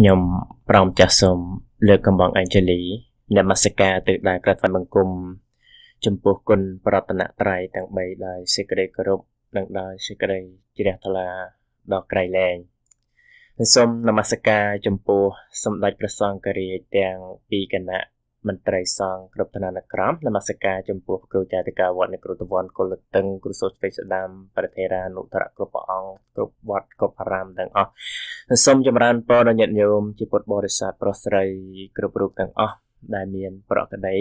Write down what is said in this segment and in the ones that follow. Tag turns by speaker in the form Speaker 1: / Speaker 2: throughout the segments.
Speaker 1: ខ្ញុំប្រោមចាស់សូមលើកកំបងអេនជេលីនមស្ការទៅដល់ប្រតិបង្គំចំពោះគុណប្រតនត្រ័យទាំង3ដោយសេចក្តីគោរពនិងដោយសេចក្តីជ្រះថ្លាដល់ក្រៃលែងសូមនមស្ការចំពោះសម្ដេចព្រះសង្ឃរាជទាំងពីរគណៈមន្ត្រីសង្ឃគ្រប់ឋានៈក្រមនមស្ការចំពោះគ្រូចារិកាវត្តនៃគ្រូតវ័នកុលតឹង គ្រូសូត្រស្វេចស្ដាមប្រធារានុត្រៈគ្រប់ព្រះអង្គគ្រប់វត្តគ្រប់អារាមទាំងអស់សូមចម្រើនពរដល់ញាតិញោមជាពុទ្ធបរិស័ទប្រុសស្រី គ្រប់រូបទាំងអស់ដែលមានប្រកដី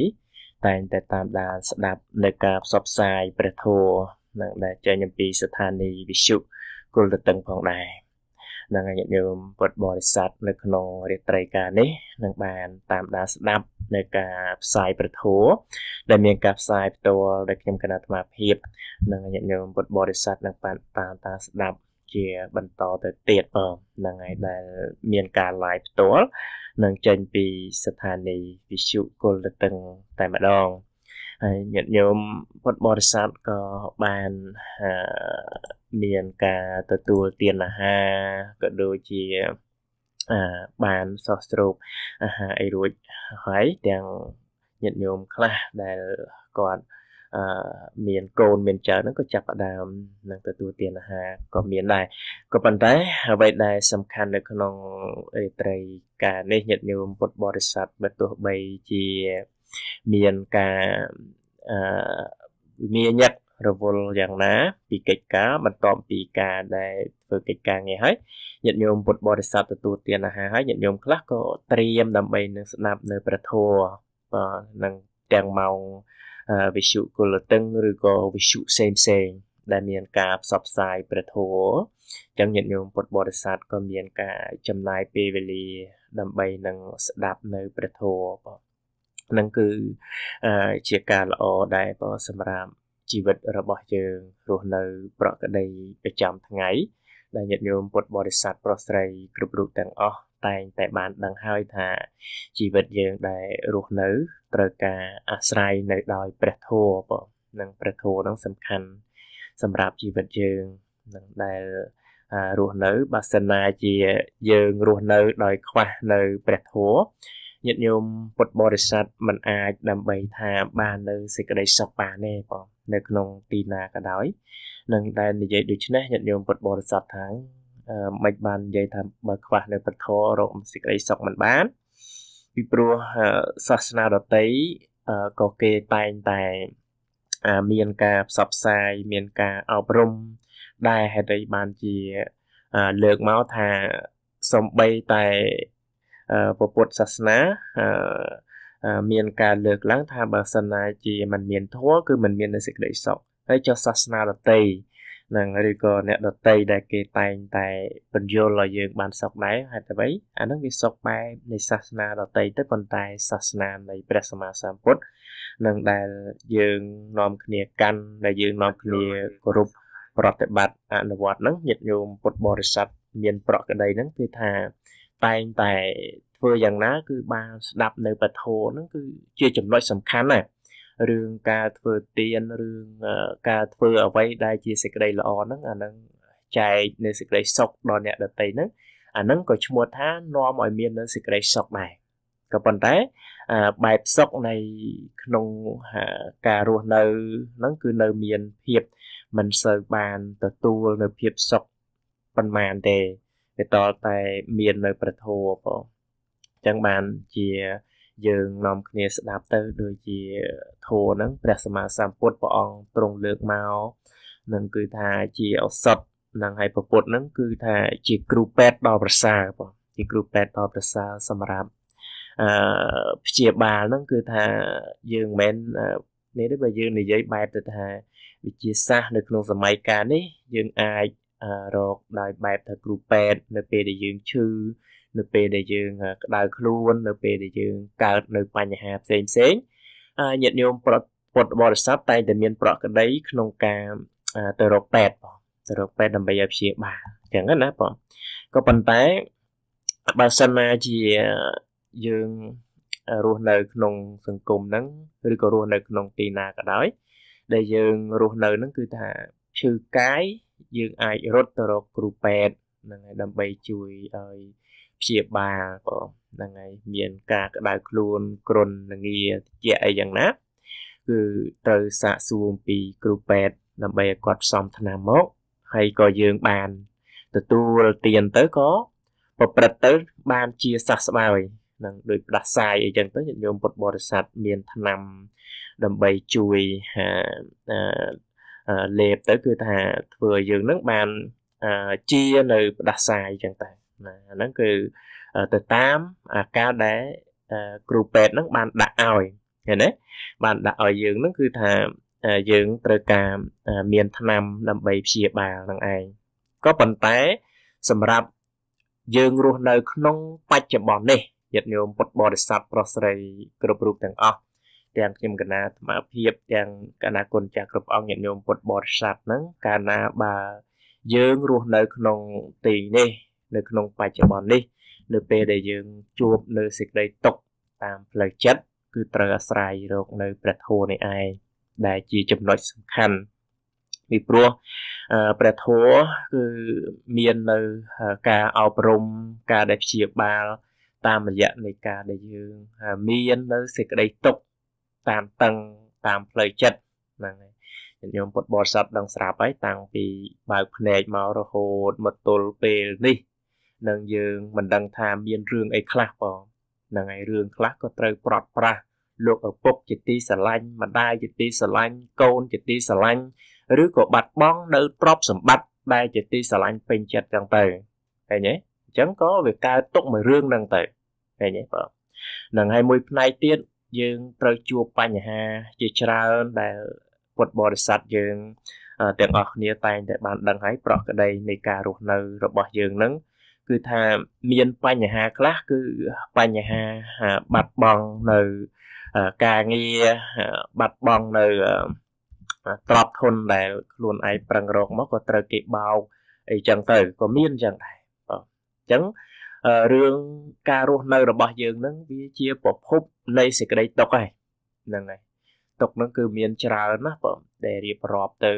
Speaker 1: តែងតែតាមដានស្ដាប់នៅការផ្សព្វផ្សាយព្រះធម៌និងដែលចេញអំពីស្ថានីយវិទ្យុគុលតឹងផងដែរ។នឹងញាតិញោមពុទ្ធបរិស័ទនៅក្នុងរាត្រីការនេះនឹងបានតាមដានស្ដាប់នៅការផ្សាយប្រធោដែលមានការផ្សាយផ្ទាល់ដោយខ្ញុំគណៈអាត្មាភាពនឹងញាតិញោមពុទ្ធបរិស័ទនឹងបានតាមដានស្ដាប់ជាបន្តទៅទៀតបងហ្នឹងហើយដែលមានការ live ផ្ទាល់នឹងចេញពីស្ថានីយ៍វិទ្យុគុលតឹងតែម្ដងហើយញាតិញោមពុទ្ធបរិស័ទក៏បានមានការទទួលទានអាហារក៏ដូចជាអាបានសោះស្រូបអាហារអីរួចហើយទាំងញាតិញោមខ្លះដែលគាត់អឺមានកូន មានចៅហ្នឹងក៏ចាប់ផ្ដើមនឹងទទួលទានអាហារក៏មានដែរក៏ប៉ុន្តែអ្វីដែលសំខាន់នៅក្នុងរីត្រីការនេះញាតិញោមពុទ្ធបរិស័ទបើទោះបីជា មានការអឺមានញឹករវល់យ៉ាងណាពីកិច្ចការបន្ទាប់ពីការដែលធ្វើកិច្ចការងារហើយញាតិញោមពុទ្ធបរិស័ទទទួលទានអាហារហើយញាតិញោមខ្លះក៏ត្រៀមដើម្បីនឹងស្ដាប់នៅព្រះធម៌បាទនឹងទាំងម៉ោងវិសុគលតឹងឬក៏វិសុផ្សេងផ្សេងដែលមានការផ្សព្វផ្សាយព្រះធម៌អញ្ចឹងញាតិញោមពុទ្ធបរិស័ទក៏មានការចំណាយពេលវេលាដើម្បីនឹងស្ដាប់នៅព្រះធម៌បាទនឹងគឺជាការល្អដែរបើសម្រាប់ជីវិតរបស់យើងរស់នៅប្រក្រតីប្រចាំថ្ងៃដែលញាតិញោមពុទ្ធបរិស័ទប្រុសស្រីគ្រប់រូបទាំងអស់តែងតែបានដឹងហើយថាជីវិតយើងដែលរស់នៅត្រូវការអាស្រ័យនៅដោយព្រះធម៌បងនិងព្រះធម៌នឹងសំខាន់សម្រាប់ជីវិតយើងនឹងដែលរស់នៅបើសិនណាជាយើងរស់នៅដោយខ្វះនៅព្រះធម៌ញាតិញោមពុទ្ធបរិស័ទមិនអាចដើម្បីថាបាននៅសេចក្តីសុខបានទេបងនៅក្នុងទីណាក៏ដោយ នឹងដែលនិយាយដូចនេះញាតិញោមពុទ្ធបរិស័ទថាមិនបាននិយាយថាបើខ្វះនៅពធរកសេចក្តីសុខមិនបានពីព្រោះសាសនាដតីក៏គេតែងតែមានការផ្សព្វផ្សាយមានការអប់រំដែលហេតុអីបានជាលើកមកថាសំបីតែពុទ្ធសាសនាអឺមានការលើកឡើងថាបើសិនណាជាมันមានធម៌គឺมันមាននៅសេចក្តីសុខហើយចុះសាសនាដតីនឹងឬក៏អ្នកដតីដែលគេតែងតែបញ្យល់ឲ្យយើងបានសុខដែរហេតុអ្វីអានឹងវាសុខបែបនៃសាសនាដតីទៅប៉ុន្តែសាសនានៃព្រះសម្មាសម្ពុទ្ធនឹងដែលយើងនាំគ្នាកាន់ដែលយើងនាំគ្នាគោរពប្រតិបត្តិអនុវត្តនឹងញាតិញោមពុទ្ធបរិស័ទមានប្រក្តីនឹងគឺថាតែងតែធ្វើយ៉ាងណា គឺបានស្ដាប់នៅពធហ្នឹងគឺជាចំណុចសំខាន់ណារឿងការធ្វើទៀនរឿងការធ្វើអ្វីដែលជាសេចក្តីល្អហ្នឹងអាហ្នឹងចែកនៅសេចក្តីសុខដល់អ្នកដតីហ្នឹងអាហ្នឹងក៏ឈ្មោះថានាំឲ្យមាននៅសេចក្តីសុខដែរក៏ប៉ុន្តែបែបសុខនៃក្នុងការរស់នៅហ្នឹងគឺនៅមានភាពមិនសូវបានទទួលនៅភាពសុខប៉ុន្មានទេវាតតែមាននៅប្រធោបងចឹងបានជាយើងនាំគ្នាស្ដាប់ទៅ ដូចជាធម៌ហ្នឹងព្រះសម្មាសម្ពុទ្ធព្រះអង្គទ្រង់លើកមកនឹងគឺថាជាឱសថនឹងហើយពុទ្ធហ្នឹងគឺថាជាគ្រូពេទ្យដ៏ប្រសើរបងជាគ្រូពេទ្យដ៏ប្រសើរសម្រាប់អឺព្យាបាលហ្នឹងគឺថាយើងមិនមែននេះទេបើយើងនិយាយបែបទៅថាវិទ្យាសាស្ត្រនៅក្នុងសម័យកាលនេះយើងអាចរកដោយបែបថាគ្រូពេទ្យនៅពេលដែលយើងឈឺនៅពេលដែលយើងក្តៅខ្លួននៅពេលដែលយើងកើតនៅបញ្ហាផ្សេងផ្សេងញាតិញោមប្រពុតបរិស័ទតែតែមានប្រក្តីក្នុងការទៅរកពេទ្យបងទៅរកពេទ្យដើម្បីឲ្យព្យាបាលចឹងណាបងក៏ប៉ុន្តែបើសិនណាជាយើងរស់នៅក្នុងសង្គមហ្នឹងឬក៏រស់នៅក្នុងទីណាក៏ដោយដែលយើងរស់នៅហ្នឹងគឺថាឈឺកាយយើងអាចរត់ទៅរកគ្រូពេទ្យហ្នឹងហើយដើម្បីជួយឲ្យព្យាបាលបងហ្នឹងហើយមានការក្តៅខ្លួនគ្រុនល្ងាជាអីយ៉ាងណាគឺត្រូវសាកសួរពីគ្រូពេទ្យដើម្បីឲ្យគាត់ផ្សំថ្នាំមកហើយក៏យើងបានទទួលទានទៅក៏ប្រព្រឹត្តទៅបានជាសះស្បើយនឹងដោយផ្ដាសាយអីចឹងទៅញាតិញោមពុទ្ធបរិស័ទមានថ្នាំដើម្បីជួយលេបទៅគឺថាធ្វើឲ្យយើងនឹងបានជានៅផ្ដាសាយចឹងតែណាអាហ្នឹងគឺទៅតាមអាការដែលគ្រូពេទ្យហ្នឹងបានដាក់ឲ្យឃើញទេបានដាក់ឲ្យយើងហ្នឹងគឺថាយើងត្រូវការមានថ្នាំដើម្បីព្យាបាលនឹងឯងក៏ប៉ុន្តែសម្រាប់យើងរស់នៅក្នុងបច្ចុប្បន្ននេះញាតិញោមពុទ្ធបរិស័ទប្រុសស្រីគ្រប់រូបទាំងអស់ទាំងខ្ញុំកណាអាត្មាភាពទាំងកណាគុណចាស់គ្រប់អង្គញាតិញោមពុទ្ធបរិស័ទហ្នឹងកាលណាបើយើងរស់នៅក្នុងទីនេះនៅក្នុងបច្ចុប្បន្ននេះនៅពេលដែលយើងជួបនៅសេចក្តីទុកតាមផ្លូវចិត្តគឺត្រូវអាស្រ័យរកនៅព្រះធម៌នេះឯងដែលជាចំណុចសំខាន់ពីព្រោះព្រះធម៌គឺមាននៅការអប់រំការដែលព្យាបាលតាមរយៈនៃការដែលយើងមាននៅសេចក្តីទុកតាមតឹងតាមផ្លូវចិត្តហ្នឹងហើយញោមពុតបរិស័ទដឹងស្រាប់ហើយតាំងពីបើកភ្នែកមករហូតមកទល់ពេលនេះនឹងយើងមិនដឹងថាមានរឿងអីខ្លះបងហ្នឹងហើយរឿងខ្លះក៏ត្រូវប្រត់ប្រាស់លោកឪពុកជាទីស្រឡាញ់ម្ដាយជាទីស្រឡាញ់កូនជាទីស្រឡាញ់ឬក៏បាត់បង់នៅទ្រព្យសម្បត្តិដែលជាទីស្រឡាញ់ពេញចិត្តចឹងទៅឃើញទេអញ្ចឹងក៏វាកើតទុកមួយរឿងហ្នឹងទៅឃើញទេបងនឹងហើយមួយផ្នែកទៀតយើងត្រូវជួបបញ្ហាជាច្រើនដែលពុទ្ធបរិស័ទយើងទាំងអស់គ្នាតែងតែបានដឹងហើយប្រក្តីនៃការរស់នៅរបស់យើងនឹងគឺថាមានបញ្ហាខ្លះគឺបញ្ហាបាត់បង់នៅការងារបាត់បង់នៅទ្រព្យធនដែលខ្លួនឯងប្រឹងរក មកក៏ត្រូវគេបោកអីចឹងទៅក៏មានចឹងដែរបាទអញ្ចឹងរឿងការរស់នៅ របស់យើងហ្នឹងវាជាប្រភពនៃសេចក្តីទុកហ្នឹងហើយទុកហ្នឹងគឺមានច្រើនណាស់បងដែលរៀបរាប់ទៅ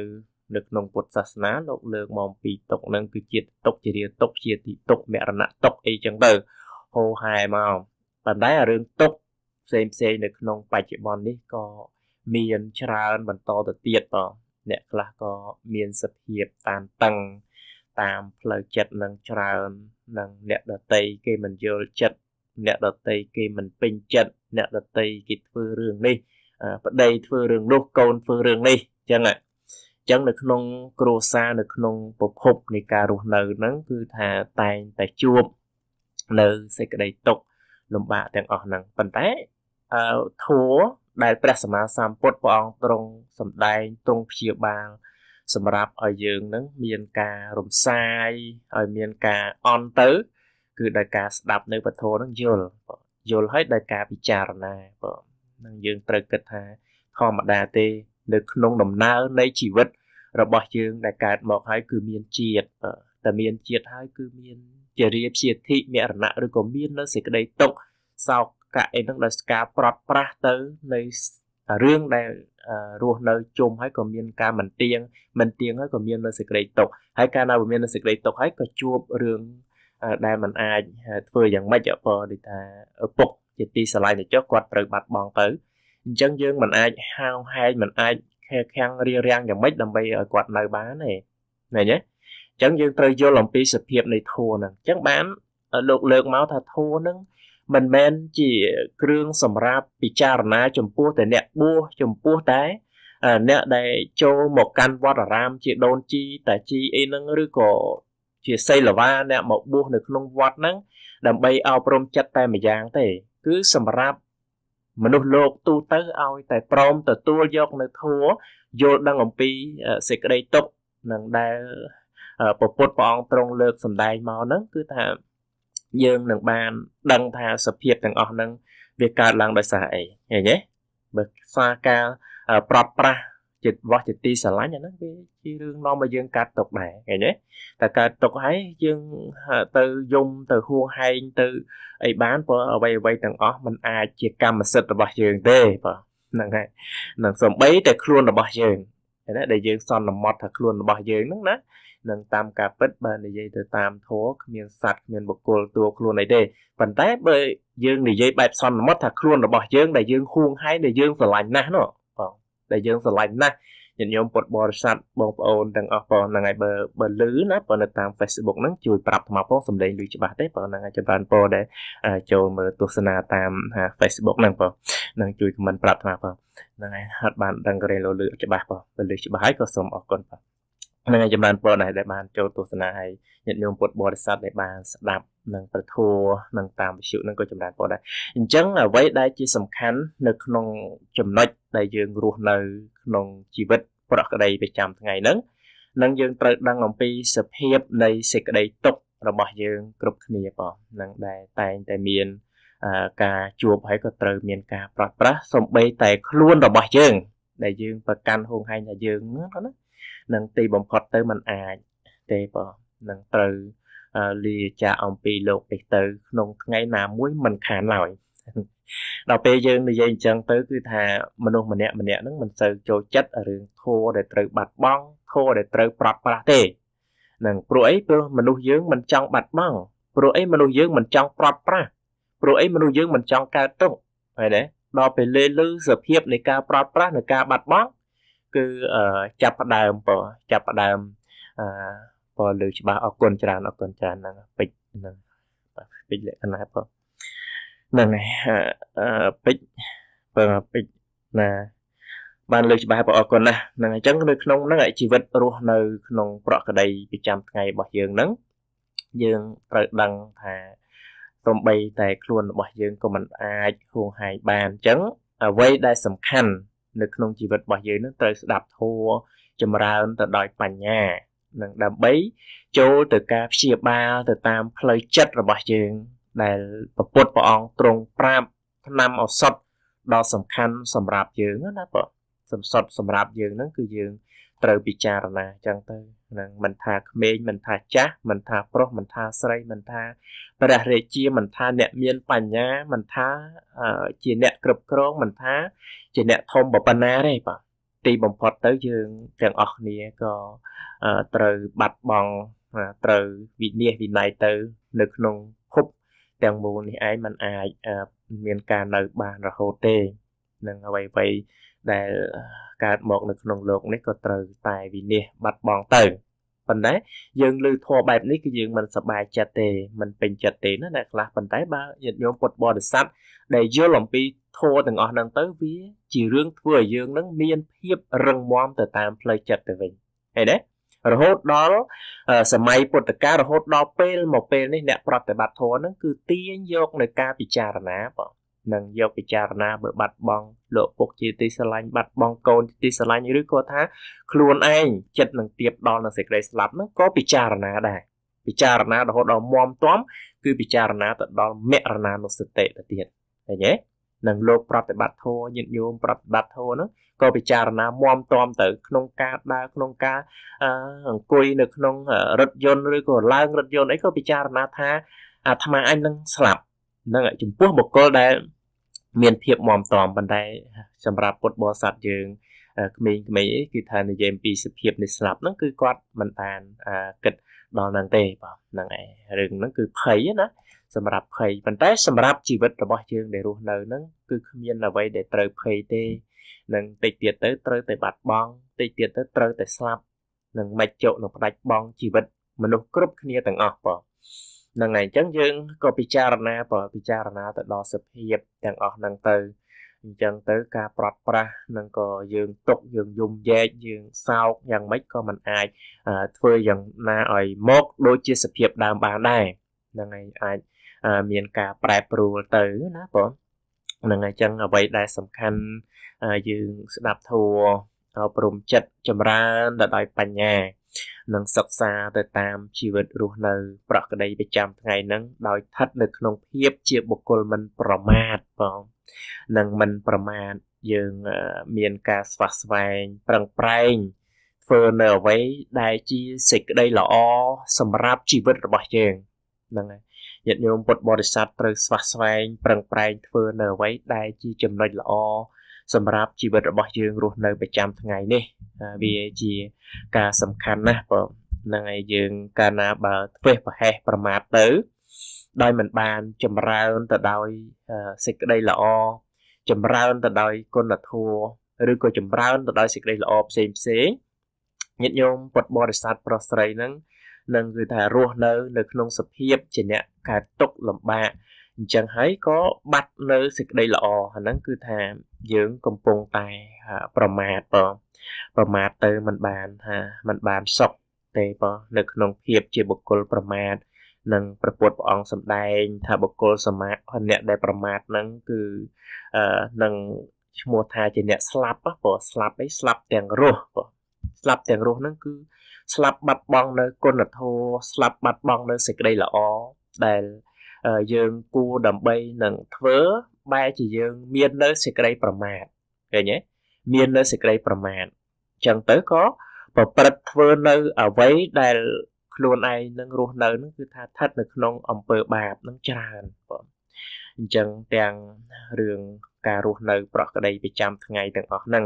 Speaker 1: នៅក្នុងពុទ្ធសាសនាលោកលើកមកពីទុកហ្នឹងគឺជាទុកជារាទុកជាទីទុកមរណៈទុកអីចឹងទៅហូហែមកប៉ុន្តែរឿងទុកផ្សេងផ្សេងនៅក្នុងបច្ចុប្បន្ននេះក៏មានច្រើនបន្តទៅទៀតបងអ្នកខ្លះក៏មានសភាពតានតឹងតាមផ្លូវចិត្តនឹងច្រើននឹងអ្នកដតីគេមិនយល់ចិត្តអ្នកដតីគេមិនពេញចិត្តអ្នកដតីគេធ្វើរឿងនេះប្តីធ្វើរឿងនោះកូនធ្វើរឿងនេះអញ្ចឹងចឹងនៅក្នុងគ្រួសារនៅក្នុងប្រភពនៃការរស់នៅហ្នឹងគឺថាតែងតែជួប នៅសេចក្តីទុក្ខលំបាកទាំងអស់ហ្នឹងប៉ុន្តែអឺធัวដែលព្រះសម្មាសម្ពុទ្ធព្រះអង្គទ្រង់សម្ដែងទ្រង់ព្យាបាលសម្រាប់ឲ្យយើងនឹងមានការរំសាយឲ្យមានការអន់ទៅ គឺដោយការស្ដាប់ នៅពធនឹងយល់យល់ហើយដោយការពិចារណាបងនឹងយើងត្រូវគិតថាធម្មតាទេនៅក្នុងដំណើរនៃជីវិត របស់យើងដែលកើតមកហើយគឺមានជាតិតែមានជាតិហើយគឺមានជារាព្យាធិមរណៈឬក៏មាននៅសេចក្តីទុកសោកកៈអីហ្នឹងដោយស្ការប្រត់ប្រាស់ទៅនៃរឿងដែលរស់នៅជុំហើយក៏មានការមិនទៀងមិនទៀងហើយក៏មាននៅសេចក្តីទុកហើយកាលណាវាមាននៅសេចក្តីទុកហើយក៏ជួបរឿងដែលมันអាចធ្វើយ៉ាងម៉េចបើដូចថាឪពុកជាទីស្រឡាញ់ទៅចុះគាត់ត្រូវបាត់បង់ទៅអញ្ចឹងយើងមិនអាចហាងហែងមិនអាចខែខាំងរៀបរៀងយ៉ាងម៉េចដើម្បីឲ្យគាត់នៅបានទេឃើញទេអញ្ចឹងយើងត្រូវយល់អំពីសភាពនៃធัวហ្នឹងអញ្ចឹងបានលោកលើកមកថាធัวហ្នឹងមិនមែនជាគ្រឿងសម្រាប់ពិចារណាចំពោះតែអ្នកបួសចំពោះតែអ្នកដែលចូលមកកាន់វត្តអារាមជាដូនជីតាជីអីហ្នឹងឬក៏ជាសិលវាអ្នកមកបួសនៅក្នុងវត្តហ្នឹងដើម្បីអប់រំចិត្តតែម្យ៉ាងទេ គឺសម្រាប់មនុស្សលោកទូទៅឲ្យតែព្រមទទួលយកនៅធัวយល់ដឹងអំពីសេចក្តីទុកនឹងដែលពពុទ្ធព្រះអង្គទ្រង់លើកសម្ដែងមកហ្នឹងគឺថាយើងនឹងបានដឹងថាសភាពទាំងអស់ហ្នឹងវាកើតឡើងដោយសារអីឃើញទេបើសារការប្រត់ប្រាស់ចិត្តវោះជាទីស្រឡាញ់អាហ្នឹងវាជារឿងនាំឲ្យយើងកាត់ទុកដែរឃើញទេតែកាត់ទុកហើយយើងទៅយំទៅហួហែងទៅអីបានព្រោះអ្វីអ្វីទាំងអស់มันអាចជាកម្មសិទ្ធិរបស់យើងទេបាទហ្នឹងហើយនឹងសំបីតែខ្លួនរបស់យើងណាដែលយើងសន្មត់ថាខ្លួនរបស់យើងហ្នឹងណានឹងតាមការពិតបើនិយាយទៅតាមធម៌គ្មានសัตว์គ្មានបុគ្គលតួខ្លួនអីទេប៉ុន្តែបើយើងនិយាយបែបសន្មត់ថាខ្លួនរបស់យើងដែលយើងហួងហែងដែលយើងស្រឡាញ់ណាស់នោះដែលយើងស្រឡាញ់ណាស់ញាតិញោមពុទ្ធបរិស័ទបងប្អូនទាំងអស់ផងហ្នឹងហើយបើបើលឺណាបើនៅតាម Facebook ហ្នឹងជួយប្រាប់ថ្មផងសំឡេងឮច្បាស់ទេបើហ្នឹងហើយចម្រើនពរដែលចូលមើលទស្សនាតាម Facebook ហ្នឹងបងនឹងជួយខមមិនប្រាប់ថ្មផងហ្នឹងហើយហត់បានដឹងករេលលឺច្បាស់បងបើលឺច្បាស់ហើយក៏សូមអរគុណបងហ្នឹងហើយចម្រើនពរដែរដែលបានចូលទស្សនាហើយញាតិញោមពុទ្ធបរិស័ទដែលបានស្ដាប់និងប្រធัวនិងតាមវិទ្យុនឹងក៏ចម្រើនពរដែរអញ្ចឹងអ្វីដែលជាសំខាន់ នៅក្នុងចំណុចដែលយើងរស់នៅ ក្នុងជីវិត ប្រក្តីប្រចាំថ្ងៃហ្នឹងនឹងយើងត្រូវដឹងអំពីសភាព នៃសេចក្តីទុក្ខរបស់យើង គ្រប់គ្នាបងនឹងដែលតែងតែមានការជួបហើយក៏ត្រូវមាន ការប្រត់ប្រាស់សំបីតែ ខ្លួនរបស់យើង ដែលយើងប្រកាន់ហួងហែងថាយើងហ្នឹងណានឹងទីបំផុតទៅมันអាចទេបងនឹងត្រូវលាចាកអំពីលោកនេះទៅក្នុងថ្ងៃណាមួយមិនខានឡើយដល់ពេលយើងនិយាយអញ្ចឹងទៅគឺថាមនុស្សម្នាក់ម្នាក់ហ្នឹងមិនសូវចូលចិត្តរឿងធัวដែលត្រូវបាត់បង់ធัวដែលត្រូវប្រត់ប្រាស់ទេនឹងព្រោះអីព្រោះមនុស្សយើងមិនចង់បាត់បង់ព្រោះអីមនុស្សយើងមិនចង់ប្រត់ប្រាស់ព្រោះអីមនុស្សយើងមិនចង់កើតទុកហើយណាដល់ពេលលេលឺសភាពនៃការប្រត់ប្រាស់នៃការបាត់បង់គឺចាប់ផ្ដើមចាប់ផ្ដើមអឺផលលើច្បាស់អរគុណច្រើនអរគុណច្រើនហ្នឹងពេជ្រហ្នឹងពេជ្រលក្ខណៈផងហ្នឹងហើយពេជ្របើពេជ្រណាបានលើច្បាស់បងអរគុណណាស់ហ្នឹងអញ្ចឹងនៅក្នុងហ្នឹងជីវិតរស់នៅក្នុងប្រក្រតីប្រចាំថ្ងៃរបស់យើងហ្នឹងយើងត្រូវដឹងថាទំបីតែខ្លួនរបស់យើងក៏មិនអាចហួងហាយបានអញ្ចឹងអ្វីដែលសំខាន់នៅក្នុងជីវិតរបស់យើងនឹងត្រូវស្ដាប់ធម៌ចម្រើនទៅដោយបញ្ញានឹងដើម្បី ចូលទៅការព្យាបាលទៅតាមផ្លូវចិត្តរបស់យើងដែលប្រពុតព្រះអង្គទ្រង់ប្រាប់ឆ្នាំឱសថដ៏សំខាន់សម្រាប់យើងណាបងសំសត់សម្រាប់យើងហ្នឹងគឺយើងត្រូវពិចារណាអញ្ចឹងទៅហ្នឹងមិនថាក្មេងមិនថាចាស់មិនថាប្រុសមិនថាស្រីមិនថាព្រះរាជាមិនថាអ្នកមានបញ្ញាមិនថាជាអ្នកគ្រប់គ្រងមិនថា ជាអ្នកធំបបណ្ណាទេបាទទីបំផុតទៅយើងទាំងអស់គ្នាក៏ត្រូវបាត់បង់ត្រូវវិនិច្ឆ័យវិន័យទៅ នៅក្នុងភពទាំងមូលនេះឯងมันអាចមានការនៅបានរហូតទេនឹងអ្វីអ្វីដែលកើតមកនៅក្នុងโลกនេះក៏ត្រូវតែវិនិច្ឆ័យបាត់បង់ទៅប៉ុន្តែយើងលើធម៌បែបនេះគឺយើងមិនសប្បាយចិត្តទេមិនពេញចិត្តទេណាអ្នកខ្លះប៉ុន្តែបើញាតិញោមពុទ្ធបរិស័ទដែលយល់អំពីធម៌ទាំងអស់ហ្នឹងទៅវា ជារឿងធ្វើឲ្យយើងនឹងមានភាពរឹងមាំទៅតាមផ្លូវចិត្តទៅវិញឃើញទេរហូតដល់សម័យពុទ្ធកាលរហូតដល់ពេលមកពេលនេះអ្នកប្រតិបត្តិធម៌ហ្នឹងគឺទាញយកនៅការពិចារណាបងនឹងយកពិចារណាបើបាត់បង់លោកពុកជាទីស្រឡាញ់បាត់បង់កូនជាទីស្រឡាញ់ឬក៏ថាខ្លួនឯងចិត្តនឹងទៀបដល់នឹងសេចក្តីស្លាប់ហ្នឹងក៏ពិចារណាដែរពិចារណារហូតដល់មមទាំគឺពិចារណាទៅដល់មរណានុសតិទៅទៀតឃើញទេនឹងលោក ប្រតិបត្តិធម៌ញាតិញោមប្រតិបត្តិធម៌ហ្នឹងក៏ពិចារណាមមទាំទៅ ក្នុងការដើរក្នុងការអង្គុយនៅក្នុងរថយន្តឬក៏ឡើងរថយន្តអីក៏ពិចារណាថាអាត្មាអញនឹងស្លាប់ហ្នឹងចំពោះបុគ្គលដែលមានភាពមមតមប៉ុន្តែសម្រាប់ពុទ្ធបរិស័ទយើងក្មេងៗអីគឺថានិយាយអំពីសភាពនៃស្លាប់ហ្នឹងគឺគាត់មិនបានគិតដល់ហ្នឹងទេបាទហ្នឹងឯងរឿងហ្នឹងគឺភ័យណាសម្រាប់ភ័យប៉ុន្តែសម្រាប់ជីវិតរបស់យើងដែលរស់នៅហ្នឹងគឺគ្មានអ្វីដែលត្រូវភ័យទេនឹងតិចទៀតទៅត្រូវតែបាត់បង់តិចទៀតទៅត្រូវតែស្លាប់នឹងមិនចុកនឹងផ្ដាច់បង់ជីវិតមនុស្សគ្រប់គ្នាទាំងអស់បងហ្នឹងហើយអញ្ចឹងយើងក៏ពិចារណាបើពិចារណាទៅដល់សភាពទាំងអស់ហ្នឹងទៅអញ្ចឹងទៅការប្រត់ប្រាស់នឹងក៏យើងຕົកយើងយំយែកយើងសោកយ៉ាងម៉េចក៏មិនអាចធ្វើយ៉ាងណាឲ្យមកដូចជាសភាពដើមបានដែរហ្នឹងហើយអាចមានការប្រែប្រួលទៅណាបងហ្នឹងហើយអញ្ចឹងអ្វីដែលសំខាន់យើងស្ដាប់ធัวអប់រំចិត្តចម្រើនដល់ដោយបញ្ញានិងសិក្សាទៅតាមជីវិតរស់នៅ ប្រក្តីប្រចាំថ្ងៃហ្នឹងដោយស្ថិតនៅក្នុងភាពជាបុគ្គលមិន ប្រមាទបងនិងមិនប្រមាទយើងមានការស្វះស្វែងប្រឹងប្រែងធ្វើនៅអ្វីដែលជាសេចក្តីល្អសម្រាប់ជីវិតរបស់យើងហ្នឹងហើយញាតិញោមពុទ្ធបរិស័ទត្រូវស្វះស្វែងប្រឹងប្រែងធ្វើនៅអ្វីដែលជាចំណុចល្អសម្រាប់ជីវិតរបស់យើងរស់នៅប្រចាំថ្ងៃនេះវាជាការសំខាន់ណាស់បងហ្នឹងហើយយើងកាលណាបើធ្វេសប្រហែសប្រមាថទៅ ដោយមិនបានចម្រើនទៅដោយសេចក្តីល្អចម្រើនទៅដោយគុណធម៌ឬក៏ចម្រើនទៅដោយសេចក្តីល្អផ្សេងផ្សេងញាតិញោមពុទ្ធបរិស័ទប្រុសស្រីហ្នឹងនឹងគឺថារស់នៅ នៅក្នុងសភាពជាអ្នកកើតទុកលំបាកអញ្ចឹងហើយក៏បាត់នៅសេចក្តីល្អហ្នឹងគឺថាយើងកំពុងតែប្រមាថបងប្រមាថទៅมันបានថាมันបានសុខទេបងនៅក្នុងភាពជាបុគ្គលប្រមាថនឹងប្រពុតព្រះអង្គសម្ដែង ថាបុគ្គលសមាធិអ្នកដែលប្រមាថហ្នឹងគឺអឺនឹងឈ្មោះថាជាអ្នកស្លាប់ព្រោះស្លាប់អីស្លាប់ទាំងរស់ព្រោះស្លាប់ទាំងរស់ហ្នឹងគឺស្លាប់បាត់បង់នៅគុណធម៌ស្លាប់បាត់បង់នៅសេចក្តីល្អដែលយើងគួរដើម្បីនឹងធ្វើបែរជាយើង មាននៅសេចក្តីប្រមាទឃើញទេមាននៅសេចក្តីប្រមាទអញ្ចឹងទៅក៏ប្រព្រឹត្តធ្វើនៅអ្វីដែល ខ្លួនឯងនឹងរស់នៅនឹងគឺថាស្ថិតនៅក្នុងអំពើបាបនឹងច្រើនបងអញ្ចឹងទាំងរឿងការរស់នៅ ប្រក្តីប្រចាំថ្ងៃទាំងអស់ហ្នឹង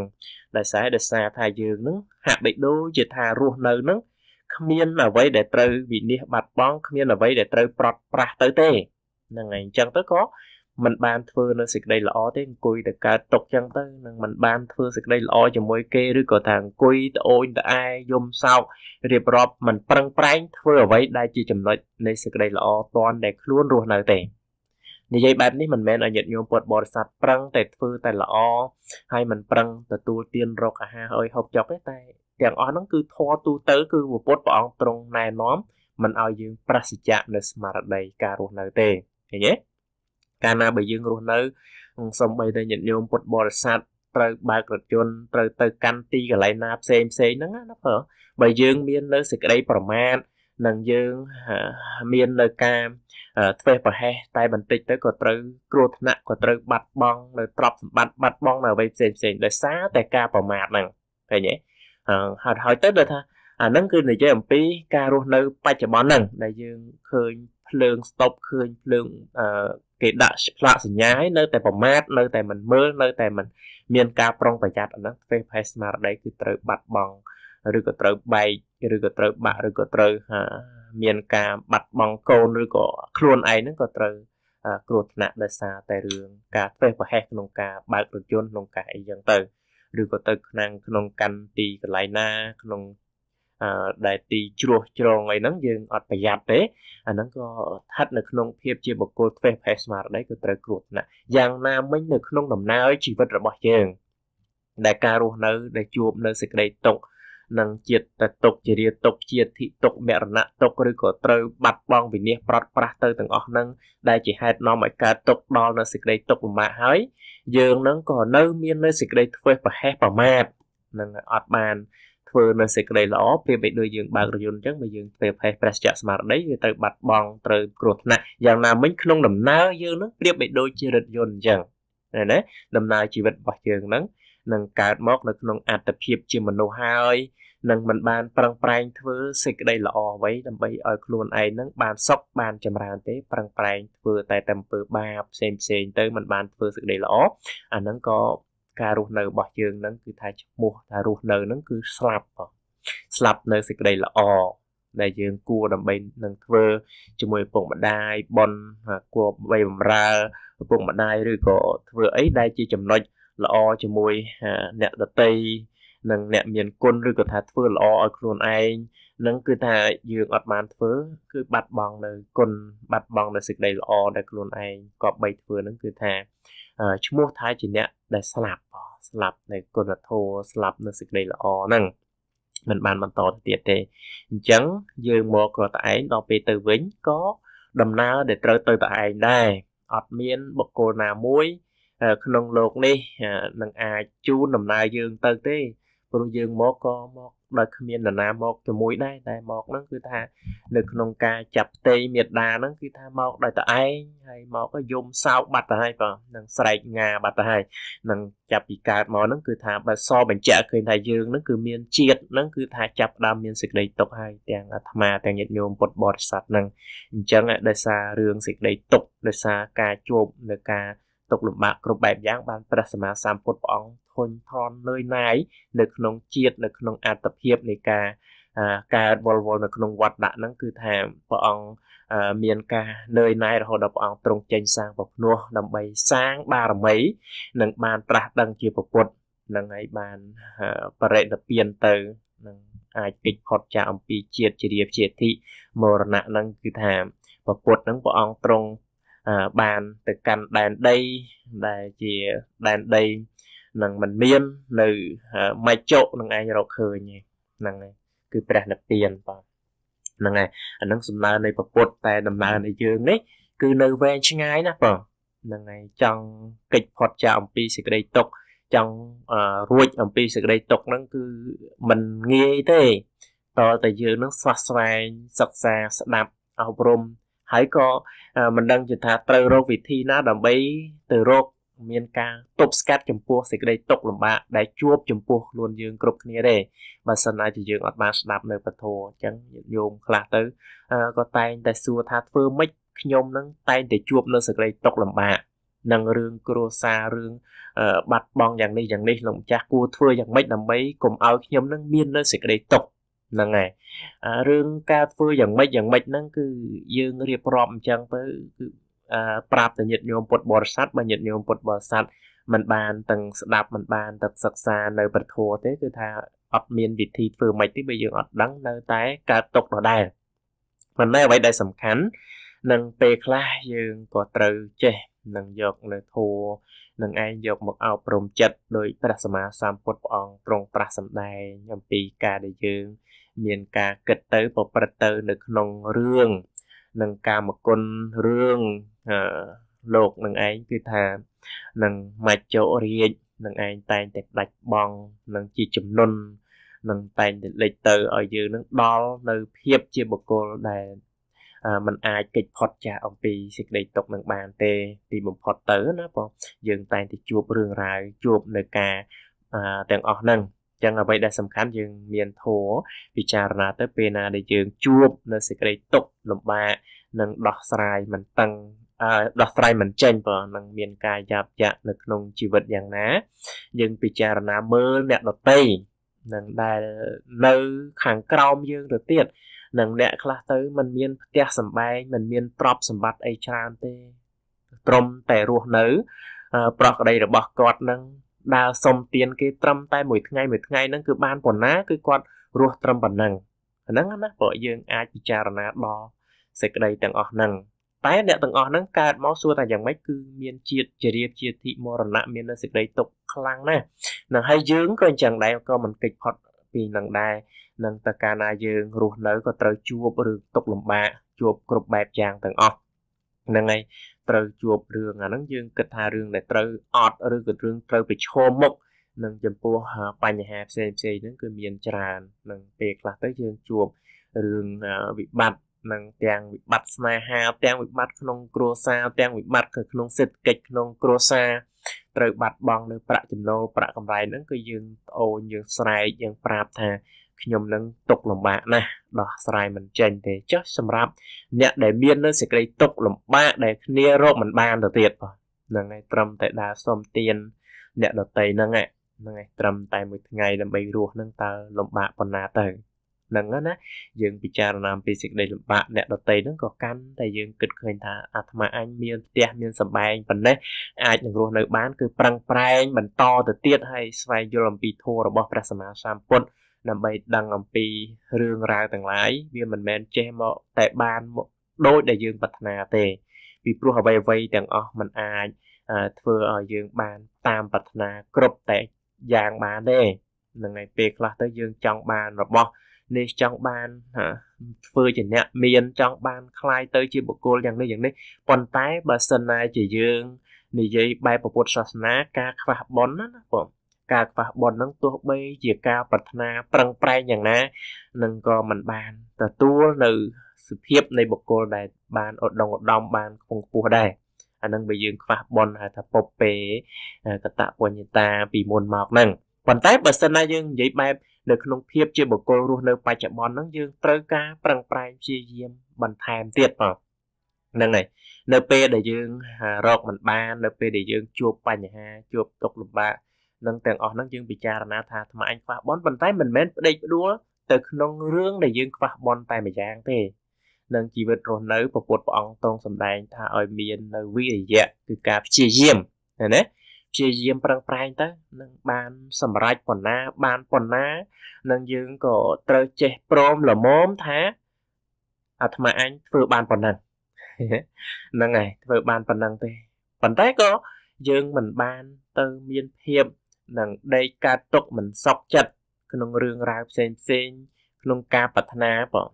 Speaker 1: ដោយសារដោយសារថាយើងនឹងហាក់បីដូចជាថារស់នៅនឹងគ្មានអ្វីដែលត្រូវវិនិច្ឆ័យបាត់បង់គ្មានអ្វីដែលត្រូវប្រត់ប្រាស់ទៅទេហ្នឹងហើយអញ្ចឹងទៅក៏มันបានធ្វើនៅសេចក្តីល្អទេអង្គុយតែកើតຕົកអញ្ចឹងទៅនឹងมันបានធ្វើសេចក្តីល្អជាមួយគេឬក៏ថាអង្គុយត្អូញត្អែយំសោករៀបរាប់มันប្រឹងប្រែងធ្វើអ្វីដែលជាចំណុចនៃសេចក្តីល្អតន់ដែលខ្លួនរស់នៅទេនិយាយបែបនេះមិនមែនឲ្យញាតិញោមពុទ្ធបរិស័ទប្រឹងតែធ្វើតែល្អហើយមិនប្រឹង ទទួលទានរកអាហារឲ្យហូបចុកទេតែទាំងអស់ហ្នឹងគឺធေါ်ទូទៅគឺពុទ្ធព្រះអង្គទ្រង់ណែនាំមិនឲ្យយើង ប្រសិជ្ជៈនៅស្មារតីការរស់នៅទេឃើញទេកាលណាបើយើងរស់នៅសំបីតែញាតិញោមពុទ្ធបរិស័ទត្រូវបើករថយន្តត្រូវទៅ កាន់ទីកន្លែងណាផ្សេងផ្សេងហ្នឹងណាព្រោះបើយើងមាននៅសេចក្តីប្រមាថនឹងយើងមាននៅការធ្វើប្រហែសតែបន្តិចទៅក៏ត្រូវគ្រោះថ្នាក់ក៏ត្រូវបាត់បង់នៅទ្រព្យសម្បត្តិបាត់បង់នៅអ្វីផ្សេងផ្សេងដោយសារតែការប្រមាថហ្នឹងឃើញទេហត់ហើយទៅដល់ថាអាហ្នឹងគឺនិយាយអំពីការរស់នៅ បច្ចុប្បន្នហ្នឹងដែលយើងឃើញភ្លើងស្តុបឃើញភ្លើងគេដាក់ផ្លាកសញ្ញាឲ្យនៅតែប្រមាថនៅតែមិនមើលនៅតែមិនមានការប្រុងប្រយ័ត្នអាហ្នឹងទេប្រហែលស្មារតីគឺត្រូវបាត់បង់ឬក៏ត្រូវបែកឬក៏ត្រូវបាក់ឬក៏ត្រូវមានការបាត់បង់កូនឬក៏ខ្លួនឯងហ្នឹងក៏ត្រូវគ្រោះថ្នាក់ដោយសារតែរឿងការធ្វេសប្រហែសក្នុងការបើករថយន្តក្នុងការអីចឹងទៅឬក៏ទៅខ្នាំងក្នុងកាន់ទីកន្លែងណាក្នុងអឺដែលទីជ្រោះជ្រងអីហ្នឹងយើងអត់ប្រយ័ត្នទេអាហ្នឹងក៏ស្ថិតនៅក្នុងភាពជាបុគ្គលធ្វេសប្រហែសស្មារតីគឺត្រូវគ្រោះថ្នាក់យ៉ាងណាមិញនៅក្នុងដំណើរជីវិតរបស់យើងដែលការរស់នៅដែលជួបនៅសេចក្តីຕົកនិងជាតិតតុកជារាតុកជាតិធិតុកមរណៈតុកឬក៏ត្រូវបាត់បង់វិនិច្ឆ័យប្រត់ប្រាស់ទៅទាំងអស់ហ្នឹងដែលជាហេតុនាំឲ្យកើតទុកដល់នៅសេចក្តីទុកលំបាកហើយយើងហ្នឹងក៏នៅមាននៅសេចក្តីធ្វេសប្រហែសប្រមាថនឹងអត់បានធ្វើនៅសេចក្តីល្អប្រៀបបីដូចយើងបើករយន្តអញ្ចឹងបើយើងធ្វើប្រហែសព្រះចក្រស្មារតីវាត្រូវបាត់បង់ត្រូវគ្រោះថ្នាក់យ៉ាងណាមិញក្នុងដំណើរយើងហ្នឹងប្រៀបបីដូចជារថយន្តអញ្ចឹងណាដំណើរជីវិតរបស់យើងហ្នឹងនឹងកើតមក នៅក្នុងអត្តភាពជាមនុស្សហើយនឹងមិនបានប្រឹងប្រែង ធ្វើសេចក្តីល្អអ្វីដើម្បីឲ្យខ្លួនឯងនឹងបានសុខបានចម្រើនទេប្រឹងប្រែងធ្វើតែតែអំពើបាបផ្សេងផ្សេងទៅមិនបានធ្វើសេចក្តីល្អអាហ្នឹងក៏ការរស់នៅរបស់យើងហ្នឹងគឺថាឈ្មោះថារស់នៅហ្នឹងគឺស្លាប់ស្លាប់នៅសេចក្តីល្អដែលយើងគួរដើម្បីនឹងធ្វើជាមួយឪពុកម្ដាយបនគួរបីបំរើឪពុកម្ដាយឬក៏ធ្វើអីដែលជាចំណុចល្អជាមួយអ្នកដតីនិងអ្នកមានគុណឬក៏ថាធ្វើល្អឲ្យខ្លួនឯងនឹងគឺថាយើងអត់បានធ្វើ គឺបាត់បង់នៅគុណបាត់បង់នៅសេចក្តីល្អដែលខ្លួនឯងក៏បីធ្វើនឹងគឺថាឈ្មោះថាជាអ្នកដែលស្លាប់ស្លាប់នៅគុណធម៌ស្លាប់នៅសេចក្តីល្អហ្នឹងមិនបានបន្តទៅទៀតទេអញ្ចឹងយើងមកក៏តឯងដល់ពេលទៅវិញក៏ដំណើរដែលត្រូវទៅតឯងដែរអត់មានបុគ្គលណាមួយក្នុងលោកនេះនឹងអាចជូនដំណើរយើងទៅទេព្រោះយើងមកក៏មកដោយគ្មាននរណាមកជាមួយដែរតែមកហ្នឹងគឺថា នៅក្នុងការចាប់ផ្ទៃមេដាហ្នឹងគឺថាមកដោយតឯងហើយមកក៏យំសោកបាត់ទៅហើយបងនឹងស្រែកងាបាត់ទៅហើយនឹងចាប់ពីកើតមកហ្នឹងគឺថាបើសបញ្ជាក់ឃើញថាយើងហ្នឹងគឺមានជាតិហ្នឹងគឺថាចាប់ដើមមានសេចក្តីទុកហើយទាំងអាត្មាទាំងញាតិញោមពុទ្ធបរិស័ទហ្នឹងអញ្ចឹងដោយសាររឿងសេចក្តីទុកដោយសារការជួបនៅការទុកលំបាកគ្រប់បែបយ៉ាងបានព្រះសម្មាសម្ពុទ្ធព្រះអង្គធន់ទ្រាំលើយណាយនៅ ក្នុងជាតិនៅក្នុងអត្តភាពនៃការកើតវល់វល់នៅក្នុងវត្តដាក់ហ្នឹងគឺថាព្រះអង្គមានការលើយណាយរហូតដល់ព្រះអង្គទ្រង់ចេញសាងពភ្នោះដើម្បីសាងបារមី និងបានត្រាស់ដឹងជាពុទ្ធនឹងហើយបានបរិនិព្វានទៅនឹងអាចគេចផុតចាកអំពីជាតិជារាជាធិមរណៈនឹងគឺថាពពុទ្ធនឹងព្រះអង្គទ្រង់បានទៅកាន់ដែនដីដែលជាដែនដីនឹងមិនមាននៅម៉ៃចុនឹងឯងរកឃើញហ្នឹងហើយគឺព្រះនិព្វានបាទហ្នឹងហើយអានឹងសំណើនៃពពុទ្ធតែដំណើរនៃយើងនេះគឺនៅវែងឆ្ងាយណាស់បងហ្នឹងហើយចង់កិច្ចផុតចាកអំពីសេចក្តីទុក្ខចង់រួចអំពីសេចក្តីទុក្ខហ្នឹងគឺมันងាយទេតើតែយើងនឹងស្វះស្វែងសិក្សាស្ដាប់អប់រំហើយក៏មិនដឹងជាថាត្រូវរកវិធីណាដើម្បី ទៅរក មានការទប់ស្កាត់ចំពោះសេចក្តីຕົកលំបាកដែលជួបចំពោះខ្លួនយើងគ្រប់គ្នាទេបើសិនណាជាយើងអត់បានស្ដាប់នៅពធអញ្ចឹងយោមខ្លះទៅក៏តែងតែសួរថាធ្វើម៉េចខ្ញុំនឹងតែងតែជួបនៅសេចក្តីຕົកលំបាកនឹងរឿងគ្រួសាររឿងបាត់បង់យ៉ាងនេះយ៉ាងនេះលោកម្ចាស់គួរធ្វើយ៉ាងម៉េចដើម្បីកុំឲ្យខ្ញុំនឹងមាននៅសេចក្តីຕົកហ្នឹងហើយរឿងការធ្វើយ៉ាងម៉េចយ៉ាងម៉េចហ្នឹងគឺយើងរៀបរាប់អញ្ចឹងទៅគឺប្រាប់ទៅញាតិញោមពុទ្ធបរិស័ទបើញាតិញោមពុទ្ធបរិស័ទมันបានទាំងស្ដាប់มันបានទាំងសិក្សានៅព្រះធម៌ទេគឺថាអត់មានវិធីធ្វើម៉េចទេបើយើងអត់ដឹងនៅតែកើតទុកដដែលប៉ុន្តែអ្វីដែលសំខាន់នឹងពេលខ្លះយើងក៏ត្រូវចេះនឹងយកនៅធัวនឹងឯងយកមកអប់រំចិត្តដោយព្រះសម្មាសម្ពុទ្ធព្រះអង្គទ្រង់ប្រាស់សម្ដែងអំពីការដែលយើងមានការគិតទៅប្រព្រឹត្តទៅនៅក្នុងរឿងនឹងកាមគុណរឿងលោកនឹងឯងគឺថានឹងមច្ជរាជនឹងឯងតែងតែផ្ដាច់បងនឹងជាចំនួននឹងតែងតែលេចទៅឲ្យយើងនឹងដល់នៅភាពជាបុគ្គលដែលมันអាចកិច្ចផុតចាស់អំពីសេចក្តីទុកនឹងបានទេទីបំផុតទៅណាបងយើងតែងតែជួបរឿងរ៉ាវជួបនៅការទាំងអស់ហ្នឹងចឹងអ្វីដែលសំខាន់យើងមានធัวពិចារណាទៅពេលណាដែលយើងជួបនៅសេចក្តីទុក្ខលំបាកនិងដោះស្រាយមិនតឹងអឺដោះស្រាយមិនចេញព្រោះនឹងមានការយ៉ាប់យ៉ាក់នៅក្នុងជីវិតយ៉ាងណា យើងពិចារណាមើលអ្នកដតីនឹងដែលនៅខាងក្រោមយើងទៅទៀតនឹងអ្នកខ្លះទៅมันមានផ្ទះសម្បែងมันមានទ្រព្យសម្បត្តិអីច្រើនទេត្រឹមតែរស់នៅ ប្រក្តីរបស់គាត់នឹងដើរសុំទានគេត្រឹមតែមួយថ្ងៃមួយថ្ងៃហ្នឹងគឺបានប៉ុណ្ណាគឺគាត់រស់ត្រឹមប៉ុណ្ណឹងហ្នឹងណាព្រោះយើងអាចពិចារណាដល់សេចក្តីទាំងអស់ហ្នឹងតែអ្នកទាំងអស់ហ្នឹងកើតមកសួរថាយ៉ាងម៉េចគឺមានជាតិជារៀបជាតិមរណៈមាននៅសេចក្តីទុកខ្លាំងណាស់នឹងហើយយើងក៏អញ្ចឹងដែរក៏មិនគេចផុតពីនឹងដែរនឹងតើកាលណាយើងរស់នៅក៏ត្រូវជួបឬទុកលំបាកជួបគ្រប់បែបយ៉ាងទាំងអស់ហ្នឹងហើយត្រូវជួបរឿងអាហ្នឹងយើងគិតថារឿងដែលត្រូវអត់ឬក៏រឿងត្រូវប្រឈមមុខនឹងចំពោះបញ្ហាផ្សេងផ្សេងហ្នឹងគឺមានច្រើននឹងពេលខ្លះទៅយើងជួបរឿងវិបត្តិនឹងទាំងវិបត្តិស្នេហាទាំងវិបត្តិក្នុងគ្រួសារទាំងវិបត្តិក្នុងសេដ្ឋកិច្ចក្នុងគ្រួសារត្រូវបាត់បង់នៅប្រាក់ចំណូលប្រាក់កម្រៃហ្នឹងគឺយើងត្អូញយើងស្រែកយើងប្រាប់ថាខ្ញុំនឹងຕົកលំបាកណាស់ដោះស្រាយមិនចេញទេចុះសម្រាប់អ្នកដែលមាននៅសេចក្តីຕົកលំបាក ដែលគ្នារកមិនបានទៅទៀតបាទហ្នឹងហើយត្រឹមតែដើរសុំទានអ្នកដតីហ្នឹងហ្នឹងហើយត្រឹមតែមួយថ្ងៃដើម្បីរស់ហ្នឹងតើលំបាកប៉ុណ្ណាទៅហ្នឹងណាយើងពិចារណាពីសេចក្តីលំបាកអ្នកដតីហ្នឹងក៏កាន់តែយើងគិតឃើញថាអាត្មាអញមានផ្ទះមានសម្បែងប៉ុណ្ណេះអាចនឹងរស់នៅបានគឺប្រឹងប្រែងបន្តទៅទៀតហើយស្វែងយល់អំពីធម៌របស់ព្រះសម្មាសម្ពុទ្ធដើម្បីដឹងអំពីរឿងរ៉ាវទាំងឡាយវាមិនមែនចេះមកតែបានមកដូចដែលយើងប្រាថ្នាទេពីព្រោះអ្វីអ្វីទាំងអស់มันអាចធ្វើឲ្យយើងបានតាមប្រាថ្នាគ្រប់តែយ៉ាងបានទេនឹងឯពេលខ្លះទៅយើងចង់បានរបស់នេះចង់បានធ្វើជាអ្នកមានចង់បានคล้ายទៅជាបុគ្គលយ៉ាងនេះយ៉ាងនេះប៉ុន្តែបើសិនណាជាយើងនិយាយបែបពុទ្ធសាសនាការខ្វះបុណ្យណាណាបងការខ្វះបននឹងទោះបីជាការប្រាថ្នាប្រឹងប្រែងយ៉ាងណានឹងក៏មិនបានទទួលនៅ សភាពនៃបុគ្គលដែលបានឧត្តមឧត្តមបានខ្ពង់ខ្ពស់ដែរអានឹងបើយើងខ្វះបនហៅថាពពេកតបញ្ញតាពីមុនមកហ្នឹងប៉ុន្តែបើសិនណាយើងនិយាយបែបនៅក្នុងភាពជាបុគ្គលរស់នៅបច្ចុប្បន្នហ្នឹងយើងត្រូវការប្រឹងប្រែងព្យាយាមបន្ថែមទៀតបាទហ្នឹងហើយនៅពេលដែលយើងរកមិនបាននៅពេលដែលយើងជួបបញ្ហាជួបទុកលំបាកនឹងទាំងអស់ហ្នឹងយើងពិចារណាថាអាត្មាអញខ្វះបនប៉ុន្តែមិនមែនផ្ដេកផ្ដួលទៅក្នុងរឿងដែលយើងខ្វះបនតែម្យ៉ាងទេនឹងជីវិតរស់នៅពពុទ្ធព្រះអង្គទ្រង់សម្ដែង ថាឲ្យមាននៅវិរិយៈគឺការព្យាយាមណាព្យាយាមប្រឹងប្រែងទៅនឹងបានសម្រេចប៉ុណ្ណាបានប៉ុណ្ណានឹងយើងក៏ត្រូវចេះព្រមល្មមថាអាត្មាអញធ្វើបានប៉ុណ្ណឹងហ្នឹងហើយធ្វើបានប៉ុណ្ណឹងទេប៉ុន្តែក៏យើងមិនបានទៅមានភាពនិងដេកកើតទុកមិនសុខចិត្តក្នុងរឿងរ៉ាវផ្សេងផ្សេងក្នុងការប្រាថ្នាបង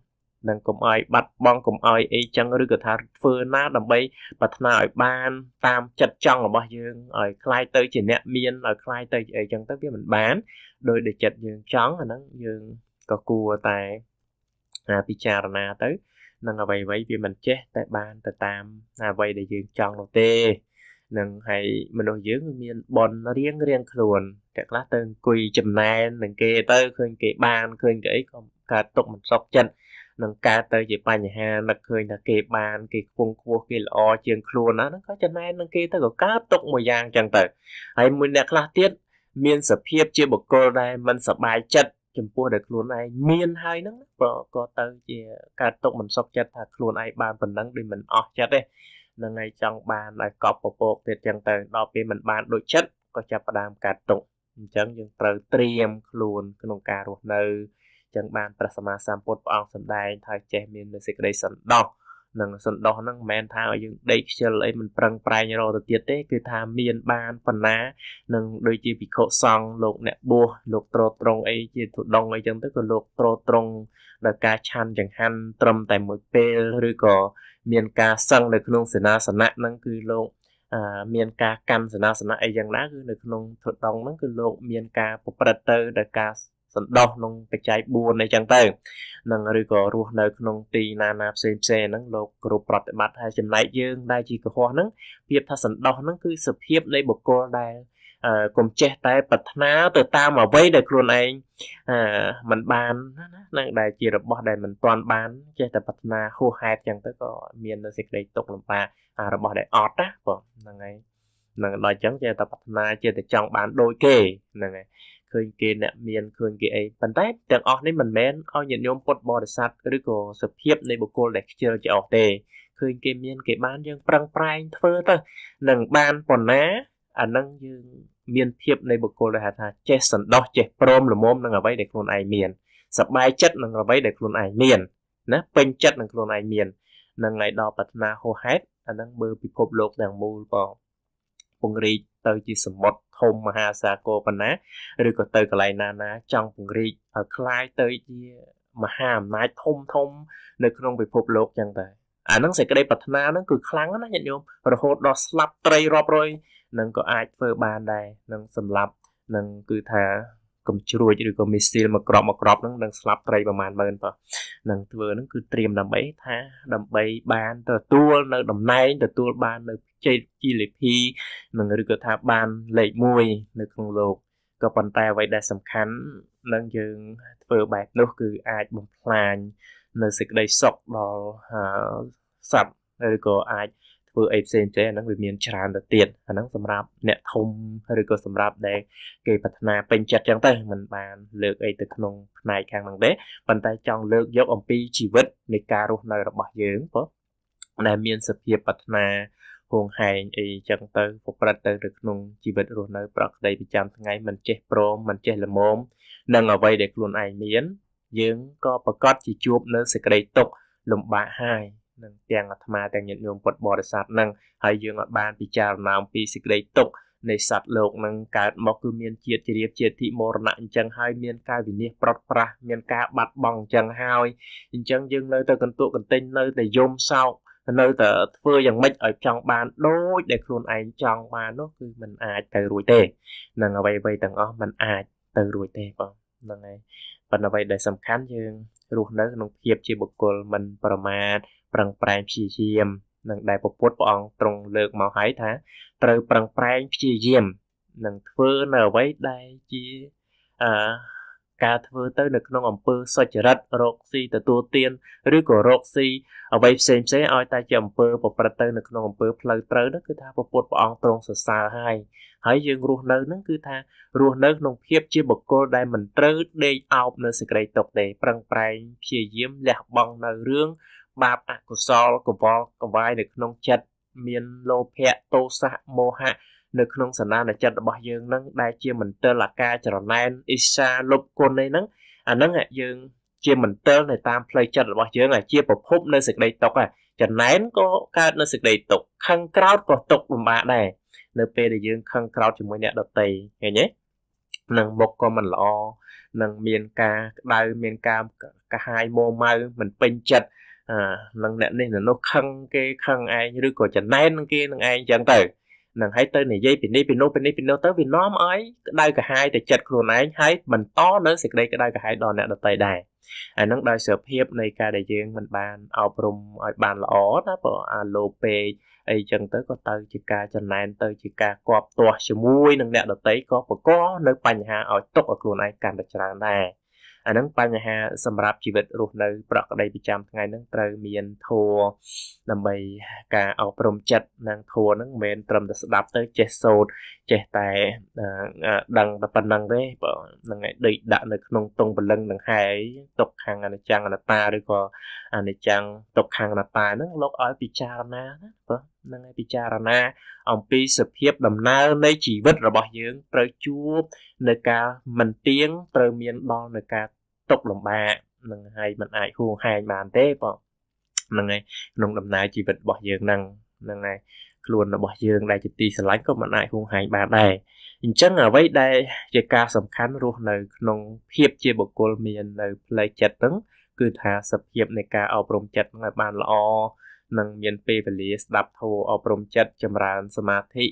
Speaker 1: នឹងកុំឲ្យបាត់បង់កុំឲ្យអីចឹងឬក៏ថាធ្វើណាដើម្បីប្រាថ្នាឲ្យបានតាមចិត្តចង់របស់យើងឲ្យคล้ายទៅជាអ្នកមានឲ្យคล้ายទៅអីចឹងទៅវាមិនបានដោយដែលចិត្តយើងចង់អាហ្នឹងយើងក៏គួរតែពិចារណាទៅនឹងអ្វីៗវាមិនចេះតែបានទៅតាមអ្វីដែលយើងចង់នោះទេនឹងហើយមនុស្សយើងវាមានបនរៀងរៀងខ្លួនតែខ្លះទៅអង្គុយចំណែននឹងគេទៅឃើញគេបានឃើញគេអីក៏កើតទុកមិនសុខចិត្តនឹងកើតទៅជាបញ្ហានឹកឃើញថាគេបានគេខ្ពង់ខ្ពស់គេល្អជាងខ្លួនណាហ្នឹងក៏ចំណែននឹងគេទៅក៏កើតទុកមួយយ៉ាងចឹងទៅហើយមួយអ្នកខ្លះទៀតមានសភាពជាបុគ្គលដែលមិនសប្បាយចិត្តចំពោះដែលខ្លួនឯងមានហើយហ្នឹងក៏ក៏ទៅជាកើតទុកមិនសុខចិត្តថាខ្លួនឯងបានប៉ុណ្ណឹងដូចមិនអស់ចិត្តទេនឹងឯងចង់បានឲ្យកប់ពពកទៀតចឹងទៅដល់ពេលมันបានដូចចិត្តក៏ចាប់ផ្ដើមកាត់ទុកអញ្ចឹងយើងត្រូវត្រៀមខ្លួនក្នុងការរស់នៅចឹងបានព្រះសម្មាសម្ពុទ្ធព្រះអង្គសម្ដែងថាចេះមានសេចក្តីសន្តោសនឹងសន្តោសហ្នឹងមិនមែនថាឲ្យយើងដេកខ្ជិលអីមិនប្រឹងប្រែងរកទៅទៀតទេគឺថាមានបានបណ្ណានឹងដូចជាភិក្ខុសង្ឃលោកអ្នកបួសលោកត្រត្រង់អីជាទុដងអីចឹងទៅក៏លោកត្រត្រង់ដល់ការឆាន់ចង្ហាន់ត្រឹមតែមួយពេលឬក៏មានការសឹងនៅក្នុងសេនាសនៈហ្នឹងគឺលោក មានការកម្មសេនាសនៈអីយ៉ាងណាគឺនៅក្នុងធុដងហ្នឹងគឺលោកមានការប្រព្រឹត្តទៅដល់ការសន្តោសក្នុងបច្ច័យ4អីចឹងទៅនឹងឬក៏រស់នៅក្នុង ទីណាណាផ្សេងផ្សេងហ្នឹងលោកគ្រប់ប្រតិបត្តិហើយចំណែកយើង ដែលជាកុហកហ្នឹងភាពថាសន្តោសហ្នឹងគឺសភាពនៃបុគ្គលដែលកុំចេះតែប្រាថ្នាទៅតាមអ្វីដែលខ្លួនឯងមិនបានណាដែលជារបស់ដែលមិនទាន់បានចេះតែប្រាថ្នាហួសហេតុចឹងទៅក៏មាននៅសេចក្តីទុកលំបាករបស់ដែលអត់ណាបងហ្នឹងហើយនឹងដល់ចឹងចេះតែប្រាថ្នាចេះតែចង់បានដូចគេហ្នឹងហើយឃើញគេអ្នកមានឃើញគេអីប៉ុន្តែទាំងអស់នេះមិនមែនឲ្យញាតិញោមពុតបរិស័ទឬក៏សភាពនៃបុគ្គលដែលខ្ជិលច្រអូសទេឃើញគេមានគេបានយើងប្រឹងប្រែងធ្វើទៅនឹងបានប៉ុណ្ណាអានឹងយើងមានភាពនៃបុគ្គលដែលហៅថាចេះសន្តោសចេះព្រមល្មមនឹងអ្វីដែលខ្លួនឯងមានសប្បាយចិត្តនឹងអ្វីដែលខ្លួនឯងមានណាពេញចិត្តនឹងខ្លួនឯងមាននឹងឲ្យដល់ប្រាថ្នាហោហែតអានឹងមើលពិភពលោកទាំងមូលបងពង្រីកទៅជាសមុទ្រធំមហាសាគរប៉ុណ្ណាឬក៏ទៅកន្លែងណាណាចង់ពង្រីកឲ្យคล้ายទៅជាមហាអំណាចធំធំនៅក្នុងពិភពលោកចឹងដែរអាហ្នឹងសេចក្តីប្រាថ្នាហ្នឹងគឺខ្លាំងណាស់ញាតិញោមរហូតដល់ស្លាប់ត្រីរាប់រយនឹងក៏អាចធ្វើបានដែរនឹងសម្លាប់នឹងគឺថាកំជ្រួចឬក៏មីស៊ីលមកក្របមកក្របហ្នឹងនឹងស្លាប់ត្រីប្រមាណម៉ឺនតោះនឹងធ្វើហ្នឹងគឺត្រៀមដើម្បីថាដើម្បីបានទទួលនៅតំណែងទទួលបាននៅជ័យជីលីភីនឹងឬក៏ថាបានលេខ1នៅក្នុងលោកក៏ប៉ុន្តែអ្វីដែលសំខាន់នឹងយើងធ្វើបែបនោះគឺអាចបំផ្លាញ នៅសេចក្តីសុខដល់សត្វឬក៏អាចធ្វើអីផ្សេងផ្សេងអាហ្នឹងវាមានច្រើនទៅទៀតអាហ្នឹងសម្រាប់អ្នកធំឬក៏សម្រាប់ដែល គេប្រាថ្នាពេញចិត្តចឹងទៅมันបានលើកអីទៅក្នុងផ្នែកខាងហ្នឹងទេប៉ុន្តែចង់លើកយកអំពីជីវិតនៃការរស់នៅរបស់យើងព្រោះដែលមានសភាពប្រាថ្នាហួងហែងអីចឹងទៅ ប្រព្រឹត្តទៅទៅក្នុងជីវិតរស់នៅ ប្រកដីប្រចាំថ្ងៃមិនចេះព្រមមិនចេះល្មមនឹងអ្វីដែលខ្លួនឯងមាន យើងក៏ប្រកាសជាជួបនៅសេចក្តីទុក្ខលំបាកហើយនឹងទាំងអាត្មាទាំងញាតិញោមពុទ្ធបរិស័ទនឹងហើយយើងអាចបានពិចារណាអំពីសេចក្តីទុក្ខនៃសត្វលោកនឹងកើតមកគឺមានជាតិជ្រាបជាតិទីមរណៈអញ្ចឹងហើយមានការវិនិច្ឆ័យប្រត់ប្រាស់មានការបាត់បង់អញ្ចឹងហើយអញ្ចឹងយើងនៅតែកន្ទក់កន្ទែងនៅតែយំសោកនៅតែធ្វើយ៉ាងម៉េចឲ្យចង់បានដូចដែលខ្លួនឯងចង់បាននោះគឺมันអាចទៅរួចទេនឹងអ្វីអ្វីទាំងអស់มันអាចទៅរួចទេបងហ្នឹងហើយប៉ុន្តែអ្វីដែលសំខាន់យើងរស់នៅក្នុងភាពជាបុគ្គលមិនប្រមាទប្រឹងប្រែងព្យាយាមនឹងដែលពពុទ្ធព្រះអង្គទ្រង់លើកមកហើយថាត្រូវប្រឹងប្រែងព្យាយាមនឹងធ្វើនៅអ្វីដែលជាអឺការធ្វើទៅនៅក្នុងអំពើសុចរិតរកស៊ីទទួលទានឬក៏រកស៊ីអ្វីផ្សេងផ្សេងឲ្យតែជាអំពើប្រព្រឹត្តទៅនៅក្នុងអំពើផ្លូវត្រូវនោះគឺថាពពុទ្ធព្រះអង្គទ្រង់សរសើរហើយហើយយើងរស់នៅនឹងគឺថារស់នៅក្នុងភាពជាបុគ្គលដែលមិនត្រូវដេកអោបនៅសេចក្តីទុកទេប្រឹងប្រែងព្យាយាមលះបង់នៅរឿងបាបអកុសលកវល់កវាយនៅក្នុងចិត្តមានលោភៈទោសៈមោហៈនៅក្នុងសន្តានចិត្តរបស់យើងនឹងដែលជាមន្ទិលអាការចរណែនអ៊ីសាលុបគុណអីហ្នឹងអាហ្នឹងយើង ជាមន្ទិលនៅតាមផ្លូវចិត្តរបស់យើងជាប្រភព នៅសេចក្តីទុកចំណែនក៏កើតនៅសេចក្តីទុកខឹងក្រោតក៏ទុកលំបាកដែរនៅពេលដែលយើងខឹងក្រោតជាមួយអ្នកដតីឃើញទេនឹងមុខក៏មិនល្អនឹងមានការក្តៅមានការកាហាយមោម៉ៅមិនពេញចិត្តនឹងអ្នកនេះនៅនោះខឹងគេខឹងឯងឬក៏ចំណែននឹងគេនឹងឯងចឹងទៅនឹងឲ្យទៅនិយាយពីនេះពីនោះពីនេះពីនោះទៅវានាំឲ្យក្តៅក្រហាយទៅចិត្តខ្លួនឯងហើយបន្តនៅសេចក្តីក្តៅក្រហាយដល់អ្នកដទៃដែរអានឹងដោយសារភាពនៃការដែលយើងមិនបានអប់រំឲ្យបានល្អណាព្រោះអាឡូពេកអីចឹងទៅក៏ទៅជាការចំណែនទៅជាការគប់ទាស់ជាមួយនឹងអ្នកដទៃក៏បង្កនៅបញ្ហាឲ្យຕົកឲ្យខ្លួនឯងកាន់តែច្រើនដែរអាហ្នឹងបញ្ហាសម្រាប់ជីវិតរស់នៅប្រកដីប្រចាំថ្ងៃហ្នឹងត្រូវមានធัวដើម្បីការអប់រំចិត្តនិងធัวហ្នឹងមិនមែនត្រឹមតែស្ដាប់ទៅចេះសូត្រចេះតែដឹងតែប៉ុណ្្នឹងទេបើហ្នឹងឯងដេកដាក់នៅក្នុងតុងពលឹងនឹងហើយຕົកខាងអនិច្ចំអនត្តាឬក៏អនិច្ចំຕົកខាងអនត្តាហ្នឹងលោកឲ្យពិចារណាណាបើហ្នឹងឯងពិចារណាអំពីសភាពដំណើរនៃជីវិតរបស់យើងត្រូវជួបនៅការមិនទៀងត្រូវមានដល់នៅការຕົកលំបាកនឹងហើយมันអាចហួងហែងបានទេបងហ្នឹងឯងក្នុងដំណើរជីវិតរបស់យើងហ្នឹងហ្នឹងឯងខ្លួនរបស់យើងដែលជាទីស្រឡាញ់ក៏មិនអាចហួងហែងបាន ដែរអញ្ចឹងអ្វីដែលជាការសំខាន់រស់នៅក្នុងភាពជាបុគ្គលមាននៅផ្លូវចិត្តហ្នឹង គឺថាសភាពនៃការអប់រំចិត្តហ្នឹងឲ្យបានល្អនិងមានពេលវេលាស្ដាប់ធម៌អប់រំចិត្តចម្រើនសមាធិ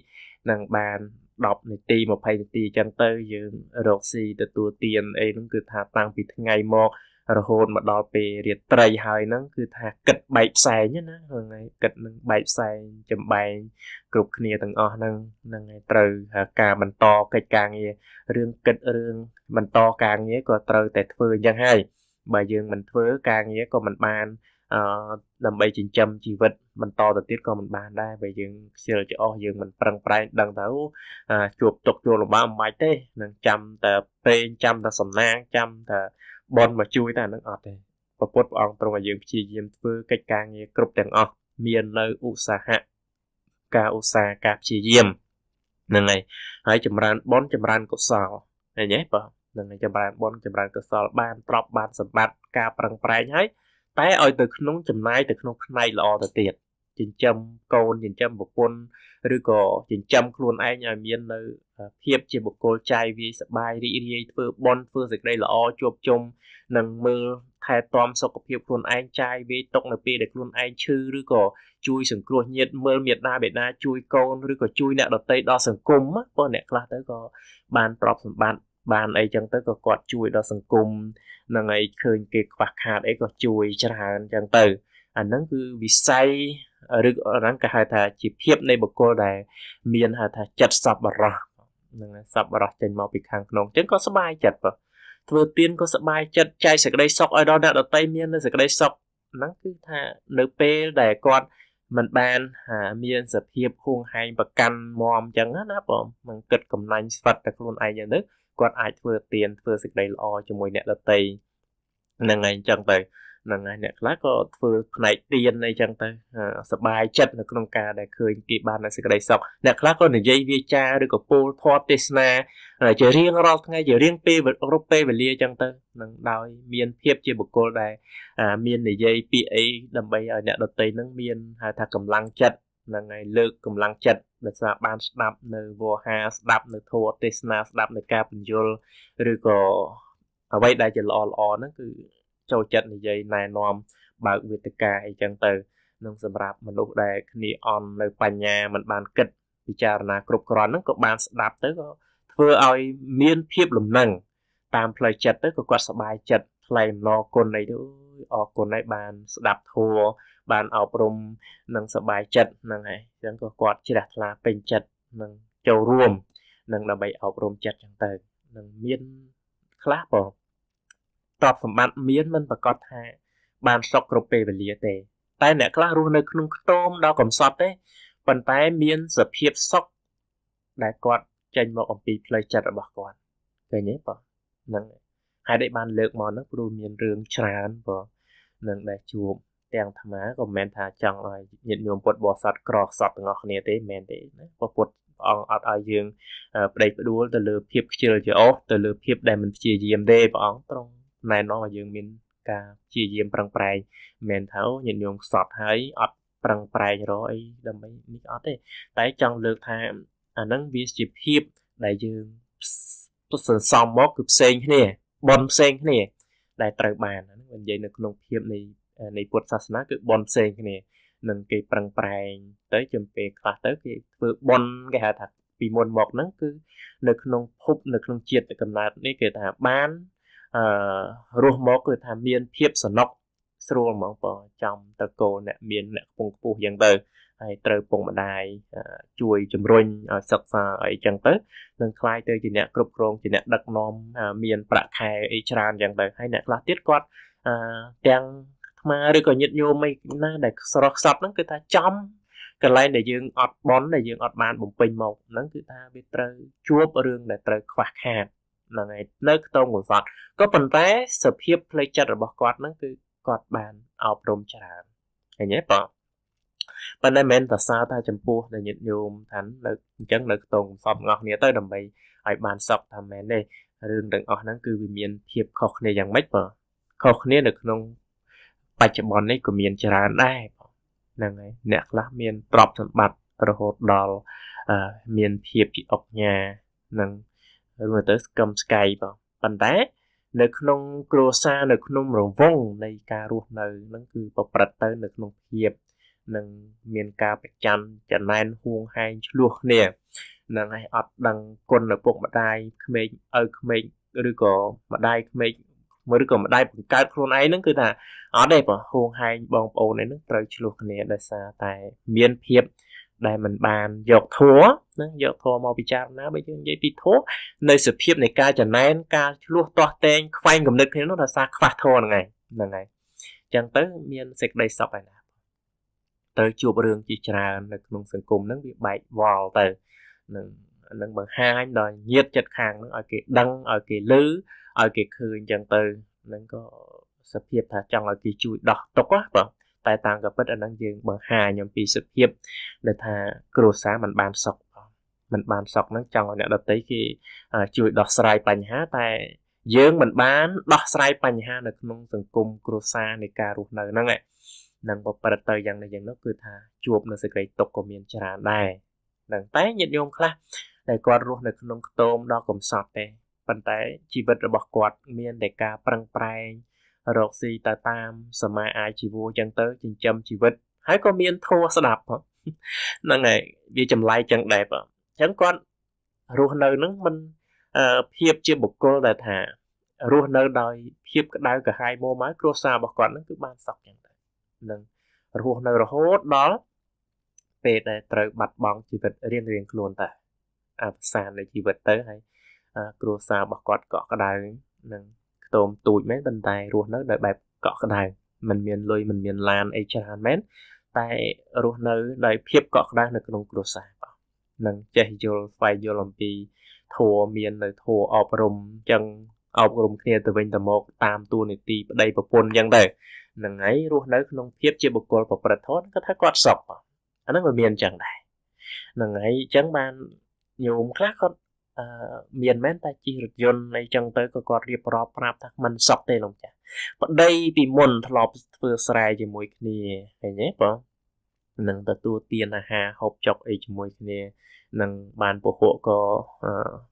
Speaker 1: និងបាន10នាទី20នាទីអញ្ចឹងទៅយើងរកស៊ីទទួលទានអីហ្នឹងគឺថាតាំងពីថ្ងៃមករហូតមកដល់ពេលរាត្រីហើយហ្នឹងគឺថាគិតបែកផ្សែងណាហ្នឹងហើយគិតនឹងបែកផ្សែងចំបែងគ្រប់គ្នាទាំងអស់ហ្នឹងហ្នឹងហើយត្រូវការបន្តកិច្ចការងាររឿងគិតរឿងបន្តការងារក៏ត្រូវតែធ្វើអញ្ចឹងហើយបើយើងមិនធ្វើការងារក៏មិនបានអឺដើម្បីចិញ្ចឹមជីវិតបន្តទៅទៀតក៏មិនបានដែរបើយើងខ្ជិលច្អស់យើងមិនប្រឹងប្រែងដឹងទៅជួបទុកជួបលំបាកមិនបាច់ទេនឹងចាំតែពេងចាំតែសំណាងចាំតែបនមកជួយតែហ្នឹងអត់ទេព្រះពុទ្ធព្រះអង្គទ្រង់ឲ្យយើងព្យាយាមធ្វើកិច្ចការងារគ្រប់ទាំងអស់មាននៅឧស្សាហៈការឧស្សាហ៍ការព្យាយាមហ្នឹងហើយហើយចម្រើនបនចម្រើនកុសលឃើញទេបាទនឹងចម្រើនបនចម្រើនកុសលបានទ្របបានសម្បត្តិការប្រឹងប្រែងហើយតែឲ្យទៅក្នុងចំណាយទៅក្នុងផ្នែកល្អទៅទៀតចិញ្ចឹមកូនចិញ្ចឹមប្រពន្ធឬក៏ចិញ្ចឹមខ្លួនឯងឲ្យមាននៅភាពជាបុគ្គលចាយវាយសบายរីករាយធ្វើបន់ធ្វើសេចក្តីល្អជួបជុំនិងមើលថែទាំសុខភាពខ្លួនឯងចាយវាយຕົកនៅពេលដែលខ្លួនឯងឈឺឬក៏ជួយសង្គ្រោះញាតិមើលមេដាបេដាជួយកូនឬក៏ជួយអ្នកដទៃដល់សង្គមព្រោះអ្នកខ្លះទៅក៏បានប្រອບសម្បត្តិបានអីចឹងទៅក៏គាត់ជួយដល់សង្គមនឹងអីឃើញគេខ្វះខាតអីក៏ជួយច្រើនចឹងទៅអាហ្នឹងគឺវិស័យឬហ្នឹងគេហៅថាជាភាពនៃបុគ្គលដែលមានហៅថាចិត្តសប្បុរសនឹងសប្បុរសចេញមកពីខាងក្នុងអញ្ចឹងក៏សบายចិត្តបើធ្វើទៀនក៏សบายចិត្តចែកសេចក្តីសុខឲ្យដល់អ្នកដទៃមាននៅសេចក្តីសុខហ្នឹងគឺថានៅពេលដែលគាត់มันបានមានសភាពហួងហែងប្រកាន់មមអញ្ចឹងណាបងមិនគិតកំណាញ់ស្វិតតែខ្លួនឯងយ៉ាងនេះគាត់អាចធ្វើទៀនធ្វើសេចក្តីល្អជាមួយអ្នកដទៃហ្នឹងហើយអញ្ចឹងទៅហ្នឹងហើយអ្នកខ្លះក៏ធ្វើផ្នែកទៀនអីចឹងទៅសបាយចិត្តនៅក្នុងការដែលឃើញគេបាននៅសេចក្តីសុខអ្នកខ្លះក៏និយាយវាចាឬក៏ពោលធម៌ទេសនាជារៀងរាល់ថ្ងៃជារៀងពេលគ្រប់ពេលវេលាចឹងទៅនឹងដោយមានភាពជាបុគ្គលដែលមាននិយាយពាក្យអីដើម្បីឲ្យអ្នកដទៃនឹងមានហៅថាកម្លាំងចិត្តហ្នឹងហើយលើកកម្លាំងចិត្តដែលស្ដាប់បានស្ដាប់នៅវោហាស្ដាប់នៅធម៌ទេសនាស្ដាប់នៅការបញ្យលឬក៏អ្វីដែលជាល្អល្អហ្នឹងគឺចូលចិត្តនិយាយណែនាំបើកវេទិកាអីចឹងទៅនឹងសម្រាប់មនុស្សដែលគ្នាអន់នៅបញ្ញាមិនបានគិតពិចារណាគ្រប់គ្រាន់ហ្នឹងក៏បានស្ដាប់ទៅក៏ធ្វើឲ្យមានភាពលំនឹងតាមផ្លូវចិត្តទៅក៏គាត់សប្បាយចិត្តថ្លែងអំណរគុណអីទៅអរគុណហើយបាន ស្ដាប់ធัวបានអប់រំនិងសប្បាយចិត្តហ្នឹងហើយអញ្ចឹងក៏គាត់ជ្រះថ្លាពេញចិត្តនឹងចូលរួមនឹងដើម្បីអប់រំចិត្តអញ្ចឹងទៅនឹងមានខ្លះបងទ្រព្យសម្បត្តិមានមិនប្រកាសថាបានសុខគ្រប់ពេលវេលាទេតែអ្នកខ្លះរស់នៅក្នុងខ្ទមដល់កំសត់ទេប៉ុន្តែមានសភាពសុខដែលគាត់ចេញមកអំពីផ្លូវចិត្តរបស់គាត់ឃើញទេបងហ្នឹងហើយដែលបានលើកមកហ្នឹងព្រោះមានរឿងច្រើនបងនឹងដែលជួបទាំងអាត្មាក៏មិនមែនថាចង់ឲ្យញាតិញោមពុទ្ធបរិស័ទក្រខ្សត់ទាំងអស់គ្នាទេមិនមែនទេណាពុទ្ធអង្គអត់ឲ្យយើងប្តេជ្ញាផ្ដួល ទៅលើភាពខ្ជិលច្រអូសទៅលើភាពដែលមិនព្យាយាមទេព្រះអង្គត្រង់ណែនាំឲ្យយើងមានការព្យាយាមប្រឹងប្រែងមិនថាអូញាតិញោមខ្សត់ហើយអត់ប្រឹងប្រែងរកអីដើម្បីនេះអត់ទេ តែចង់លើកថាអាហ្នឹងវាជាភាពដែលយើងសន្សំមកគឺផ្សេងគ្នា បនផ្សេងគ្នា ដែលត្រូវបានហ្នឹងនិយាយនៅក្នុងភាពនៃនៃពុទ្ធសាសនាគឺបនផ្សេងគ្នានឹងគេប្រឹងប្រែងទៅចំពេលខ្លះទៅ គេធ្វើបនគេហៅថាពីមុនមកហ្នឹងគឺនៅក្នុងភព នៅក្នុងជាតិកំណើតនេះគេ ថាបានអឺរស់មកគឺថាមានភាពសំណុកស្រួលហ្មងបងចំតកូលអ្នកមានអ្នកខ្ពង់ខ្ពស់យ៉ាងទៅហើយត្រូវពងម្ដាយជួយជំរុញឲ្យសិក្សាអីចឹងទៅនឹងคล้ายទៅជាអ្នកគ្រប់គ្រងជាអ្នកដឹកនាំមានប្រាក់ខែអីច្រើនចឹងទៅហើយអ្នកខ្លះទៀតគាត់ទាំងថ្មឬក៏ញាតញោមអីណាដែលស្រស់ខ្សត់ហ្នឹងគឺថាចំកន្លែងដែលយើងអត់បន់ដែលយើងអត់បានបំពេញមកហ្នឹងគឺថាវាត្រូវជួបរឿងដែលត្រូវខ្វះខាតហ្នឹងហើយនៅខ្ទមមួយគាត់ក៏ប៉ុន្តែសភាពផ្លូវចិត្តរបស់គាត់ហ្នឹងគឺគាត់បានអប់រំច្រើនឃើញទេបងប៉ុន្តែមិនមែនប្រសើរតែចំពោះដែលញាតិញោមថានៅអញ្ចឹង នៅខ្ទងកំសត់របស់គ្នាទៅដើម្បីឲ្យបានសក់ថាមែនទេរឿងទាំងអស់ហ្នឹងគឺវាមានភាពខុសគ្នាយ៉ាងម៉េចបើខុសគ្នានៅក្នុងបច្ចុប្បន្ននេះក៏មានច្រើនដែរបងហ្នឹងហើយអ្នកខ្លះមានទ្រព្យសម្បត្តិរហូតដល់មានភាពជាអុកញ៉ានិងឬមកទៅស្គមស្កៃបងប៉ុន្តែនៅក្នុងគ្រួសារនៅ ក្នុងរង្វង់នៃការរស់នៅនឹងគឺប្រព្រឹត្តទៅនៅក្នុងភាពនឹងមានការប្រច័ណ្ឌចំណែនហួងហែងឆ្លោះគ្នានឹងឲ្យអត់ដឹងគុណឪពុកម្ដាយក្មេងឪក្មេងឬក៏ម្ដាយក្មេងឬក៏ម្ដាយបង្កើតខ្លួនឯងហ្នឹងគឺថាអត់ទេបើហួងហែងបងប្អូនឯហ្នឹងត្រូវឆ្លោះគ្នាដោយសារតែមានភាពដែលมันបានយកធัวណាយកធัวមកពិចារណាបើយើងនិយាយពីធัวនៅសភាពនៃការចំណែនការឆ្លោះទាស់តែងខ្វែងគំនិតគ្នានោះដោយសារខ្វះធัวហ្នឹងឯងហ្នឹងឯងចឹងទៅមានសេចក្តីសុខឯណាទៅជួបរឿងជាច្រើននៅក្នុងសង្គមហ្នឹងវាបែកវល់ទៅនឹងនឹងបង្ហាញដល់ញាតចិត្តខាងហ្នឹងឲ្យគេដឹងឲ្យគេលឺឲ្យគេឃើញចឹងទៅហ្នឹងក៏សភាពថាចង់ឲ្យគេជួយដោះទុកណាបងតែតាមក៏ពិតអាហ្នឹងយើងបង្ហាញអំពីសភាពដែលថាគ្រួសារมันបានសុខมันបានសុខហ្នឹងចង់ឲ្យអ្នកដតីគេជួយដោះស្រាយបញ្ហាតែ យើងមិនបានដោះស្រាយបញ្ហានៅក្នុង សង្គមគ្រួសារនៃការរស់នៅហ្នឹងហ្នឹងបើប្រតិទៅយ៉ាងនេះយ៉ាងនោះគឺថាជួប នៅសេចក្តីទុកក៏មានច្រើនដែរហ្នឹងតែញាតិញោមខ្លះតែគាត់រស់នៅក្នុងខ្ទមដ៏កំសត់ទេប៉ុន្តែជីវិតរបស់គាត់មានតែការប្រឹងប្រែងរកស៊ីទៅតាមសមាអាជីវៈចឹងទៅចិញ្ចឹមជីវិត ហើយក៏មានធัวស្ដាប់ហ្នឹងហើយវាចម្លែកចឹងដែរបើអញ្ចឹងគាត់រស់នៅហ្នឹងមិនភាពជាបុគ្គលដែលថារស់នៅ ដោយ ភាព ក្តៅក្រហាយមកមកគ្រួសាររបស់គាត់ហ្នឹងគឺបានសុខចឹងដែរនឹងរស់នៅរហូតដល់ពេលដែលត្រូវបាត់បង់ជីវិតរៀងរៀងខ្លួនតែអវសាននៃជីវិតទៅហើយគ្រួសាររបស់គាត់ក៏ក្តៅនឹងខ្ទមទូចមែនប៉ុន្តែរស់នៅដោយបែបកក់ក្ដៅมันមានលុយมันមានឡានអីច្រើនមែនតែរស់នៅដោយភាពកក់ក្ដៅនៅក្នុងគ្រួសារបាទនឹងចេះយល់ស្វែងយល់អំពីធัวមាននៅធัวអប់រំអញ្ចឹងអប់រំគ្នាទៅវិញទៅមក តាមទួលនីតិប្តីប្រពន្ធអញ្ចឹងទៅនឹងហើយរស់នៅ ក្នុងភាពជាបុគ្គលប្រព្រឹត្តធម៌គាត់ថាគាត់សុខអាហ្នឹងវាមានអញ្ចឹងដែរនឹងហើយអញ្ចឹងបានញោមខ្លះគាត់អឺមានមែនតែជិះរថយន្តអីចឹងទៅក៏គាត់រៀបរាប់ប្រាប់ថាມັນសក់ទេលោកចាស់ប្តីពីមុនធ្លាប់ធ្វើស្រែជាមួយគ្នាឃើញទេបងនឹងទទួលទានអាហារហូបចុកអីជាមួយគ្នានឹងបានពហុក៏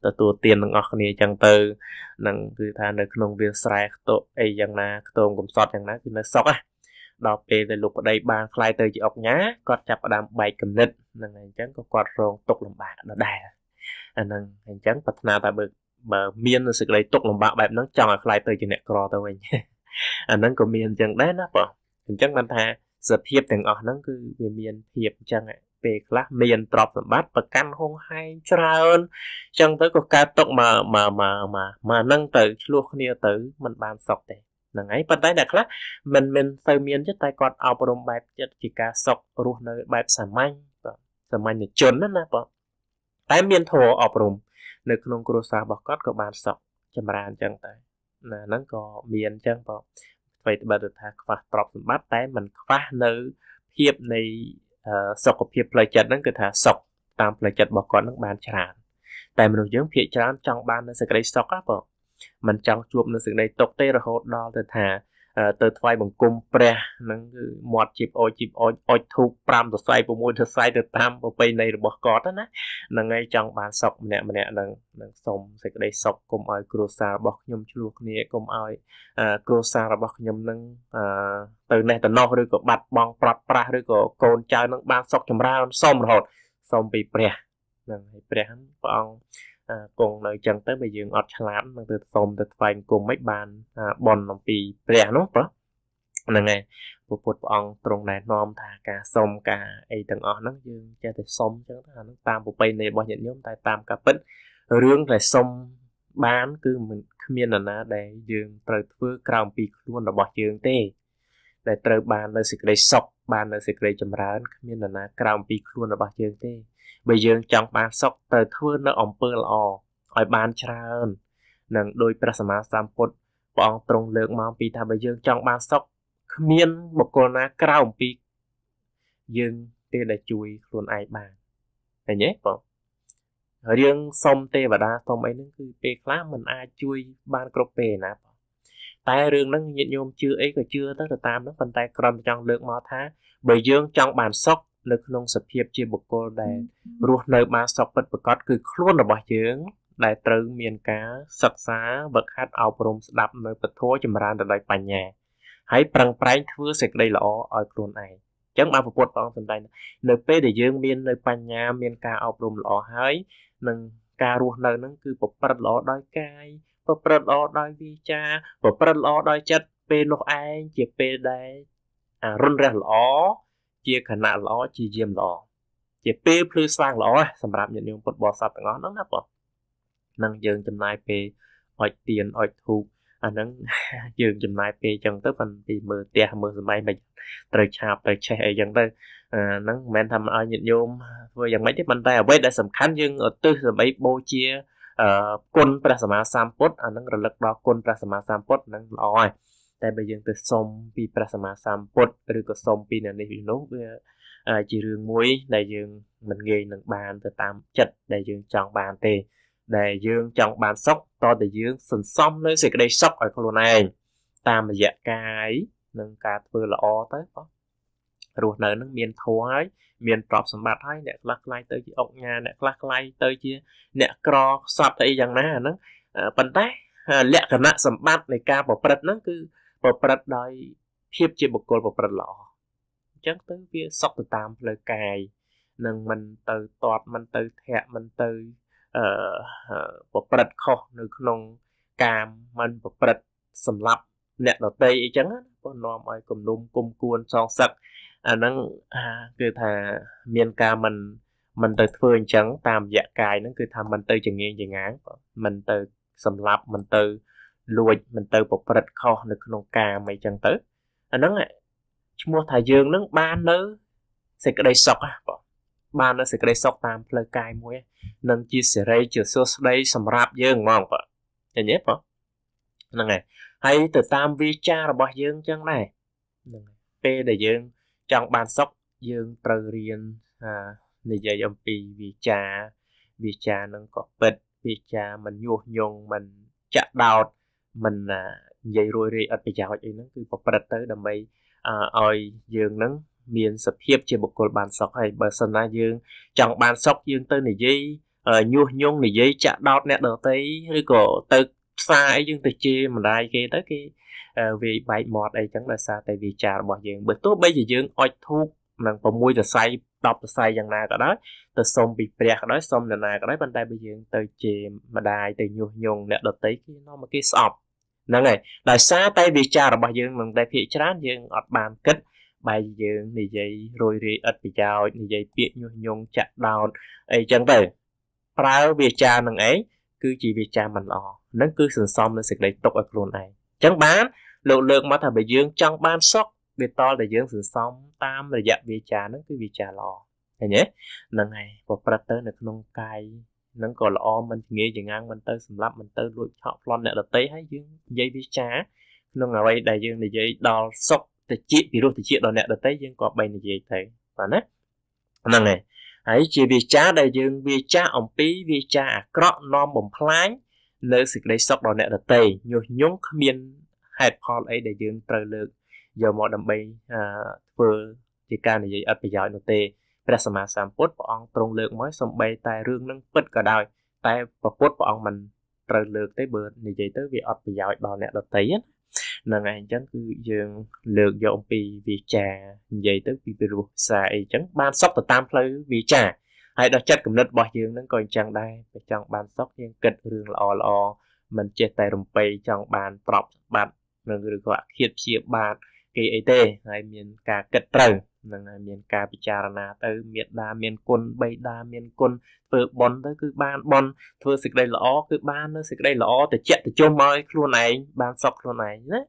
Speaker 1: ទទួលទានទាំងអស់គ្នាចឹងទៅនឹងគឺថានៅក្នុងវាស្រែខ្ទក់អីយ៉ាងណាខ្ទងកំសត់យ៉ាងណាគឺនៅសក់ណាដល់ពេលដែលលោកប្តីបានខ្លាយទៅជាអុកញ៉ាគាត់ចាប់ផ្ដើមបែកគំនិតហ្នឹងហើយអញ្ចឹងក៏គាត់រងទុកលំបាកដដែលអាហ្នឹងអញ្ចឹងប្រាថ្នាតែបើបើមានសេចក្តីទុកលំបាកបែបហ្នឹងចង់ឲ្យខ្លាយទៅជាអ្នកក្រទៅវិញអាហ្នឹងក៏មានអញ្ចឹងដែរណាបងអញ្ចឹងបានថាសភាពទាំងអស់ហ្នឹងគឺវាមានភាពអញ្ចឹងពេលខ្លះមានទ្រព្យសម្បត្តិប្រកាន់ហុងហែងច្រើនអញ្ចឹងទៅក៏កើតទុកមកមកមកមកមកហ្នឹងទៅឆ្លោះគ្នាទៅมันបានសុខទេហ្នឹងហើយប៉ុន្តែអ្នកខ្លះមិនមិនទៅមានចិត្តតែគាត់អប់រំបែបចិត្តជាការសុខរស់នៅបែបសាមញ្ញបាទសាមញ្ញជនណាបងតែមានធម៌អប់រំនៅក្នុងគ្រួសាររបស់គាត់ក៏បានសក់ចម្រើនចឹងតែណាហ្នឹងក៏មានចឹងបងអ្វីត្បិតថាខ្វះទ្រព្យសម្បត្តិតែมันខ្វះនៅភាពនៃសុខភាពផ្លូវចិត្តហ្នឹងគឺថាសុខតាមផ្លូវចិត្តរបស់គាត់នឹងបានច្រើន តែមនុស្សយើងភាកច្រើនចង់បាននៅសេចក្តីសុខហ៎បងมันចង់ជួបនៅសេចក្តីទុកទេរហូតដល់ទៅថាទៅថ្វាយបង្គំព្រះហ្នឹងគឺមាត់ជីបអោចជីបអោចអោចធូប5សរសៃ6សរសៃទៅតាមប្រពៃណីរបស់គាត់ណាហ្នឹងហើយចង់បានសុខម្នាក់ម្នាក់ហ្នឹងនឹងសុំសេចក្តីសុខកុំឲ្យគ្រួសាររបស់ខ្ញុំឆ្លោះគ្នាកុំឲ្យគ្រួសាររបស់ខ្ញុំហ្នឹងទៅណេះទៅណោះឬក៏បាត់បង់ប្រាត់ប្រាស់ឬក៏កូនចៅហ្នឹងបានសុខចម្រើនសុំរហូតសុំពីព្រះហ្នឹងហើយព្រះព្រះអង្គគង់នៅចឹងទៅបើយើងអត់ឆ្លាតនឹងទៅសុំទៅថ្វាយគុំមិនបានបនអំពីព្រះនោះប្រុសហ្នឹងហើយព្រះពុទ្ធព្រះអង្គទ្រង់ណែនាំថាការសុំការអីទាំងអស់ហ្នឹងយើង ចេះតែសុំចឹងទៅអាហ្នឹងតាមប្រពៃណីរបស់ញាតិញោមតែតាមការពិតរឿងដែលសុំបានគឺមិនគ្មាននរណាដែលយើងត្រូវធ្វើក្រៅពី ខ្លួនរបស់យើងទេដែលត្រូវបាននៅសេចក្តីសុខបាននៅសេចក្តីចម្រើនគ្មាននរណា ក្រៅពីខ្លួនរបស់យើងទេបើយើងចង់បានសុខត្រូវធ្វើនៅអំពើល្អឲ្យបានច្រើននឹងដោយព្រះសម្មាសម្ពុទ្ធព្រះអង្គទ្រង់លើកមកពីថា បើយើង ចង់បានសុខគ្មានបុគ្គលណាក្រៅអំពីយើងទេដែលជួយខ្លួនឯងបានឃើញទេបងរឿងសុំទេវតាសុំអីហ្នឹងគឺពេលខ្លះมันអាចជួយបានគ្រប់ពេលណាបងតែរឿងហ្នឹងញាតិញោមជឿអីក៏ជឿទៅតាមហ្នឹងប៉ុន្តែក្រុមចង់លើកមកថាបើយើងចង់បានសុខនៅក្នុងសភាពជាបុគ្គលដែលរស់នៅបានសុខពិតប្រាកដគឺខ្លួនរបស់យើង ដែលត្រូវមានការសិក្សាវឹកហាត់អប់រំស្ដាប់នៅពធចម្រើនដោយបញ្ញាហើយប្រឹងប្រែងធ្វើសេចក្តីល្អឲ្យខ្លួនឯងចឹងបានពពុទ្ធព្រះអង្គសម្ដែងនៅពេលដែលយើងមាននៅបញ្ញាមានការអប់រំល្អហើយនឹងការរស់នៅនឹងគឺប្រព្រឹត្តល្អដោយកាយប្រព្រឹត្តល្អដោយវាចាប្រព្រឹត្តល្អដោយចិត្តពេលនោះឯងជាពេលដែលរុនរះល្អជាគណៈល្អជាយាមល្អជាពេលភ្លឺស្វាងល្អសម្រាប់ញាតិញោមពុទ្ធបរិស័ទទាំងអស់ហ្នឹងណាបងនឹងយើងចំណាយពេលអុជទៀនអុជធូបអាហ្នឹងយើងចំណាយពេលចឹងទៅប៉ុន្តែមើលផ្ទះមើលសម័យមិនត្រូវឆាបត្រូវឆេះអីចឹងទៅអាហ្នឹងមិនមែនថាមិនឲ្យញាតិញោមធ្វើយ៉ាងម៉េចទេប៉ុន្តែអ្វីដែលសំខាន់យើងឧទ្ទិសដើម្បីបូជាអឺគុណព្រះសម្មាសម្ពុទ្ធអាហ្នឹងរលឹកដល់គុណព្រះសម្មាសម្ពុទ្ធហ្នឹងល្អហើយតែបើយើងទៅសុំពីព្រះសម្មាសម្ពុទ្ធឬក៏សុំពីអ្នកនេះឬនោះវាជារឿងមួយដែលយើងមិនងាយនឹងបានទៅតាមចិត្តដែលយើងចង់បានទេដែលយើងចង់បានសុខតើតែយើងសន្សំនៅសេចក្តីសុខឲ្យខ្លួនឯងតាមរយៈកាយនិងការធ្វើល្អទៅបងរស់នៅនឹងមានធម៌ហើយ មានទ្រព្យសម្បត្តិហើយអ្នកខ្លះខ្លាយទៅជាអុកញ៉ាអ្នកខ្លះខ្លាយទៅជាអ្នកក្រខ្សត់ទៅអីយ៉ាងណាហ្នឹងប៉ុន្តែលក្ខណៈសម្បត្តិនៃការប្រព្រឹត្តហ្នឹងគឺប្រព្រឹត្តដោយភាពជាបុគ្គលប្រព្រឹត្តល្អអញ្ចឹងទៅវាសុខទៅតាមផ្លូវកាយនឹងមិនទៅតបមិនទៅធាក់មិនទៅអឺប្រព្រឹត្តខុសនៅក្នុងកាមមិនប្រព្រឹត្តសម្លាប់អ្នកដតីអីចឹងណាបងនាំឲ្យគំនុំគុំគួនសងសឹកអាហ្នឹងគឺថាមានការមិនមិនទៅធ្វើអញ្ចឹងតាមរយៈកាយហ្នឹងគឺថាមិនទៅចងៀងចងាងមិនទៅសម្លាប់មិនទៅអឺលួចមិនទៅប្រព្រឹត្តខុសនៅក្នុង ការអីចឹងទៅអាហ្នឹងឈ្មោះថាយើងនឹងបាននៅសេចក្តីសុខបងបាននៅសេចក្តីសុខតាមផ្លូវកាយមួយនឹងជាសេរីជាសុស្ដីសម្រាប់យើងហ្មងបងឃើញទេបងហ្នឹងហើយហើយទៅតាមវាចារបស់យើងចឹងដែរហ្នឹងពេលដែលយើងចង់បានសុខយើងត្រូវរៀននិយាយអំពីវាចាវាចានឹងក៏ពិតវាចាមិនញុះញង់មិនចាក់ដោតមិននិយាយរួយរាយឥតប្រយោជន៍អីហ្នឹងគឺប្រព្រឹត្តទៅដើម្បីឲ្យយើងហ្នឹងមានសភាពជាបុគ្គលបានសុខហើយបើសិនណាយើងចង់បានសុខយើងទៅនិយាយញុះញង់និយាយចាក់ដោតអ្នកដទៃឬក៏ទៅផ្សារអីយើងទៅជេរម្ដាយគេទៅគេវាយបែកមាត់អីចឹងដោយសារតែវាចារបស់យើងបើទោះបីជាយើងអុជធូបនឹង6សរសៃ10សរសៃយ៉ាងណាក៏ដោយទៅសុំពីព្រះក៏ដោយសុំនរណាក៏ដោយប៉ុន្តែបើយើងទៅជេរម្ដាយទៅញុះញង់អ្នកដទៃគេនាំមកគេស្អប់ហ្នឹងហើយដោយសារតែវាចារបស់យើងនឹងតែភាកច្រើនយើងអត់បានគិតបែរយើងនិយាយរួយរាយឥតប្រយោជន៍និយាយពាក្យញុះញង់ចាក់ដោតអីចឹងទៅប្រើវាចានឹងឯងគឺជាវាចាមិនល្អនឹងគឺសន្សំនៅសេចក្តីទុកឲ្យខ្លួនឯងអញ្ចឹងបានលោកលើកមកថាបើយើងចង់បានសុខវាតល់តែយើងសន្សំតាមរយៈវាចានឹងគឺវាចាល្អឃើញទេហ្នឹងហើយប្រព្រឹត្តទៅនៅក្នុងកាយនឹងក៏ល្អមិនងាយចងាងមិនទៅសម្លាប់មិនទៅលួចឆក់ប្លន់អ្នកដតីហើយយើងនិយាយវាចាក្នុងអ្វីដែលយើងនិយាយដល់សុខតិចពីរសតិចដល់អ្នកដតីយើងក៏បែរនិយាយទៅបាទណាហ្នឹងហើយហើយជាវាចាដែលយើងវាចាអំពីវាចាអាក្រក់នាំបំផ្លាញនៅសេចក្តីសុខដល់អ្នកដតីញុះញង់គ្មានហេតុផលអីដែលយើងត្រូវលើកយកមកដើម្បីធ្វើជាការនិយាយអត់ប្រយោជន៍នោះទេព្រះសម្មាសម្ពុទ្ធព្រះអង្គទ្រង់លើកមកសំបីតែរឿងនឹងពិតក៏ដោយតែប្រពុតព្រះអង្គមិនត្រូវលើកទេបើនិយាយទៅវាអត់ប្រយោជន៍ដល់អ្នកដទៃណាហ្នឹងហើយអញ្ចឹងគឺយើងលើកយកអំពីវាចានិយាយទៅពីព្រោះសារអីអញ្ចឹងបានសុខទៅតាមផ្លូវវាចាហើយដល់ចិត្តគំនិតរបស់យើងហ្នឹងក៏អញ្ចឹងដែរបើចង់បានសុខយើងគិតរឿងល្អល្អមិនចេះតែរំពេចង់បានប្រប់បាត់នឹងឬក៏អាឃាតព្យាបាទគេអីទេហើយមានការគិតត្រូវនឹងហើយមានការពិចារណាទៅមេត្តាមានគុណបៃតាមានគុណធ្វើបន់ទៅ គឺបានបន់ធ្វើសេចក្តីល្អគឺបាននៅសេចក្តីល្អតិចតិចុំឲ្យខ្លួនឯងបានសពខ្លួនឯងណា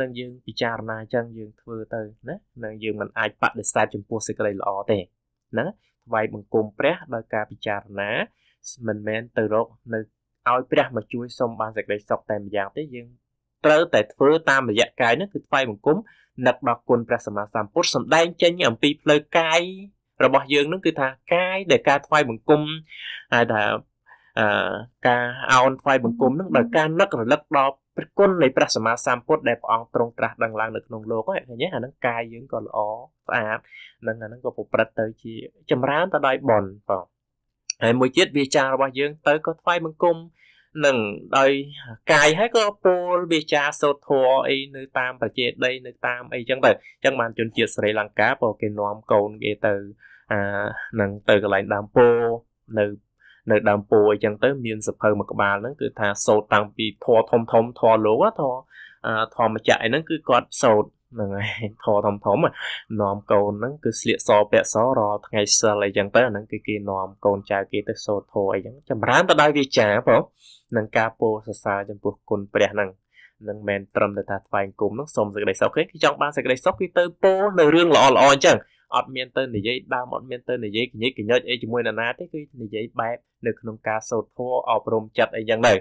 Speaker 1: នឹងយើងពិចារណាអញ្ចឹងយើងធ្វើទៅណានឹងយើងមិនអាចបដិសេធចំពោះសេចក្តីល្អទេណាថ្វាយបង្គំព្រះដោយការពិចារណាមិនមែនទៅរក នៅឲ្យព្រះមកជួយសុំបានសេចក្តីសុខតែម្យ៉ាងទេយើងត្រូវតែធ្វើតាមរយៈកាយនោះគឺថ្វាយបង្គំនឹកដល់គុណព្រះសម្មាសម្ពុទ្ធសំដែងចេញអំពីផ្លូវកាយរបស់យើងនោះគឺថាកាយដែលការថ្វាយបង្គំហៅថាអឺការអោនថ្វាយបង្គំនឹងដោយការនឹករលឹកដល់ព្រះគុណនៃព្រះសម្មាសម្ពុទ្ធដែលព្រះអង្គទ្រង់ត្រាស់ដឹងឡើងនៅក្នុងលោកហ្នឹងឃើញទេអាហ្នឹងកាយយើងក៏ល្អស្អាតនឹងអាហ្នឹងក៏ប្រព្រឹត្តទៅជា ចម្រើនទៅដោយបុណ្យបងហើយមួយទៀតវាចារបស់យើង ទៅក៏ថ្វាយបង្គំនឹងដោយកាយហើយក៏ពោលវាចាសូត្រធម៌អីនៅតាមប្រជាដីនៅតាមអីចឹងទៅចឹងបានជនជាតិស្រីលង្កាព្រោះគេនាំកូនគេទៅអានឹងទៅកន្លែងដើមពោនៅនៅដើមពោអីចឹងទៅមានសភៅមួយក្បាលហ្នឹងគឺថាសូត្រតាំងពីធေါ်ធំធំធေါ်លោកធေါ်ធម្មចៈអីហ្នឹងគឺគាត់សូត្រហ្នឹងហើយធរធំធំនាំកូនហ្នឹងគឺស្លៀកសពាក់សរាល់ថ្ងៃសិលអីចឹងទៅអាហ្នឹងគឺគេនាំកូនចៅគេទៅសូត្រធម៌អីចឹងចម្រើនទៅដោយវាចាបងនឹងការពោសរសើរចំពោះគុណព្រះហ្នឹងនឹងមិនត្រឹមតែថាថ្វាយគុំហ្នឹងសូមសេចក្តីសុខទេគឺចង់បានសេចក្តីសុខគឺទៅពោនៅរឿងល្អល្អអញ្ចឹងអត់មានទៅនិយាយដើមអត់មានទៅនិយាយកញិចកញិចអីជាមួយនរណាទេគឺនិយាយបែប នៅក្នុងការសូត្រធម៌អប់រំចិត្តអីយ៉ាងទៅ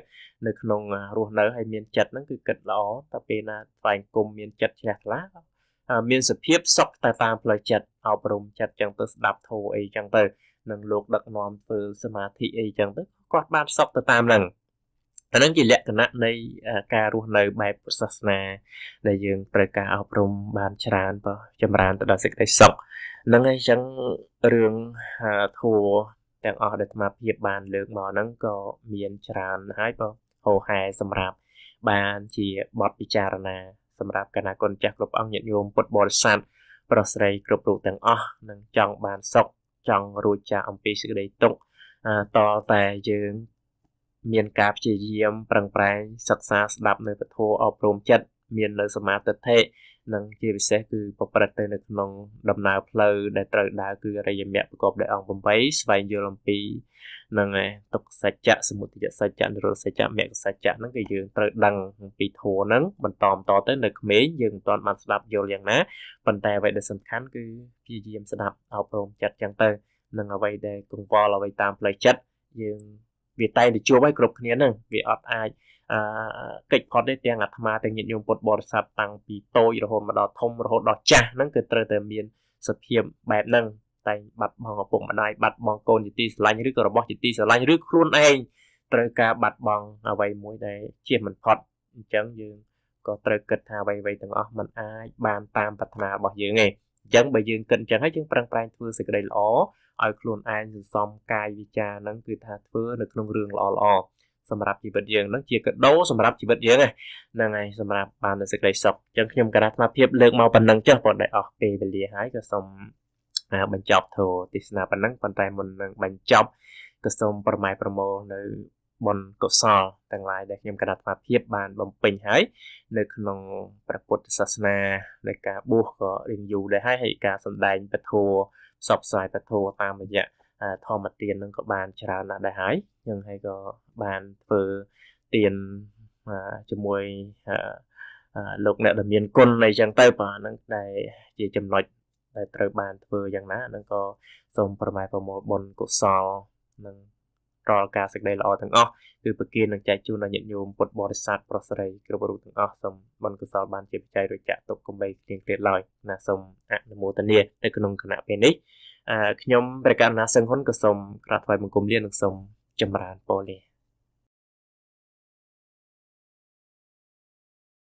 Speaker 1: នៅក្នុងរស់នៅហើយមានចិត្តហ្នឹងគឺគិតល្អតែពេលណាស្វែងគុំមានចិត្តជ្រះថ្លា មានសភាពសុខតែតាមផ្លូវចិត្តអប់រំចិត្តចឹងទៅស្ដាប់ធម៌អីចឹងទៅនឹងលោក ដឹកនាំធ្វើសមាធិអីចឹងទៅគាត់បានសុខទៅតាមហ្នឹងអានឹងជាលក្ខណៈនៃការរស់នៅបែបសាសនាដែលយើងត្រូវការអប់រំបានច្រើនបើចម្រើនទៅដល់សេចក្តីសុខហ្នឹងហើយអញ្ចឹងរឿងធัวទាំងអស់ដែលអាត្មាភាពបានលើកមកហ្នឹងក៏មានច្រើនហើយបើហោហែសម្រាប់បានជាបទពិចារណា សម្រាប់កណាគុណចាស់គ្រប់អង្គញាតិញោមពុទ្ធបរិស័ទប្រុសស្រីគ្រប់រូបទាំងអស់នឹងចង់បានសុខចង់រួចចាកអំពីសេចក្តីទុក្ខតតែយើងមានការព្យាយាមប្រឹងប្រែងសិក្សាស្ដាប់នៅពធអប់រំចិត្តមាននៅសមាទិដ្ឋិនិងជាពិសេសគឺប្រព្រឹត្តទៅនៅក្នុងដំណើរផ្លូវដែលត្រូវដើរគឺអរិយមគ្គប្រកបដោយអង្គ8ស្វែងយល់អំពីនឹងទុក្ខសច្ចៈសមុទយសច្ចៈនិរោធសច្ចៈមគ្គសច្ចៈហ្នឹងគឺយើងត្រូវដឹងអំពីធម៌ហ្នឹងបន្តបន្តទៅ នៅក្មេងយើងមិនទាន់បានស្ដាប់យល់យ៉ាងណាប៉ុន្តែអ្វីដែលសំខាន់គឺព្យាយាមស្ដាប់អប់រំចិត្តចឹងទៅនឹងអ្វីដែលកង្វល់អ្វីតាមផ្លូវចិត្តយើងវាតែតែជួបឲ្យគ្រប់គ្នាហ្នឹងវាអត់អាចអឺកិច្ចផុតទេទាំងអាត្មាទាំងញាតិញោមពុទ្ធបរិស័ទតាំងពីតូចរហូតមកដល់ធំរហូតដល់ចាស់ហ្នឹងគឺត្រូវតែមានសភាពបែបហ្នឹងតែបាត់បង់ឪពុកម្ដាយបាត់បង់កូនជាទីស្រឡាញ់ឬក៏របស់ជាទីស្រឡាញ់ឬខ្លួនឯងត្រូវការបាត់បង់អ្វីមួយដែលជាមិនផុតអញ្ចឹងយើងក៏ត្រូវគិតថាអ្វីៗទាំងអស់มันអាចបានតាមប្រាថ្នារបស់យើងឯងអញ្ចឹងបើយើងគិតអញ្ចឹងហើយយើងប្រឹងប្រែងធ្វើសេចក្តីល្អឲ្យខ្លួនឯងសន្សំកាយវិចារហ្នឹងគឺថាធ្វើនៅក្នុងរឿងល្អៗសម្រាប់ជីវិតយើងនឹងជាកដោសម្រាប់ជីវិតយើងហ្នឹងហើយសម្រាប់បានសេចក្តីសុខអញ្ចឹងខ្ញុំក៏អាត្មាភាពលើកមកប៉ុណ្ណឹងចុះប៉ុន្តែអស់ពេលវេលាហើយក៏សូមបញ្ចប់ធោទេសនាប៉ុណ្ណឹងប៉ុន្តែមុននឹងបញ្ចប់ក៏សូមប្រម៉ែប្រមូលនៅបុណ្យកុសលទាំងឡាយដែលខ្ញុំកណាត់អាភិបបានបំពេញហើយនៅក្នុងព្រះពុទ្ធសាសនានៃការបួសក៏រៀងយូរដែរហើយហើយការសំដែងពធផ្សព្វផ្សាយពធតាមរយៈធម្មទាននឹងក៏បានច្រើនណាស់ដែរហើយយើងហើយក៏បានធ្វើទានជាមួយលោកអ្នកដែលមានគុណអីចឹងទៅបាទហ្នឹងដែលជាចំណុចដែលត្រូវបានធ្វើយ៉ាងណាហ្នឹងក៏សូមប្រម៉ែប្រមូលបុណ្យកុសលនឹងរាល់ការសេចក្តីល្អទាំងអស់គឺប្រគិននឹងចែកជូនដល់ញាតិញោមពុទ្ធបរិស័ទប្រុសស្រីគ្រប់រូបទាំងអស់សូមបន្តកុសលបានជាបច្ច័យរួចចាក់ទុកកំបីគ្រៀងគ្រៀតឡើយណាសូមអនុមោទនានៅក្នុងគណៈពេលនេះខ្ញុំព្រះករុណាសឹងហ៊ុនក៏សូមក្រាបថ្វាយបង្គំលានិងសូមចម្រើនពរលា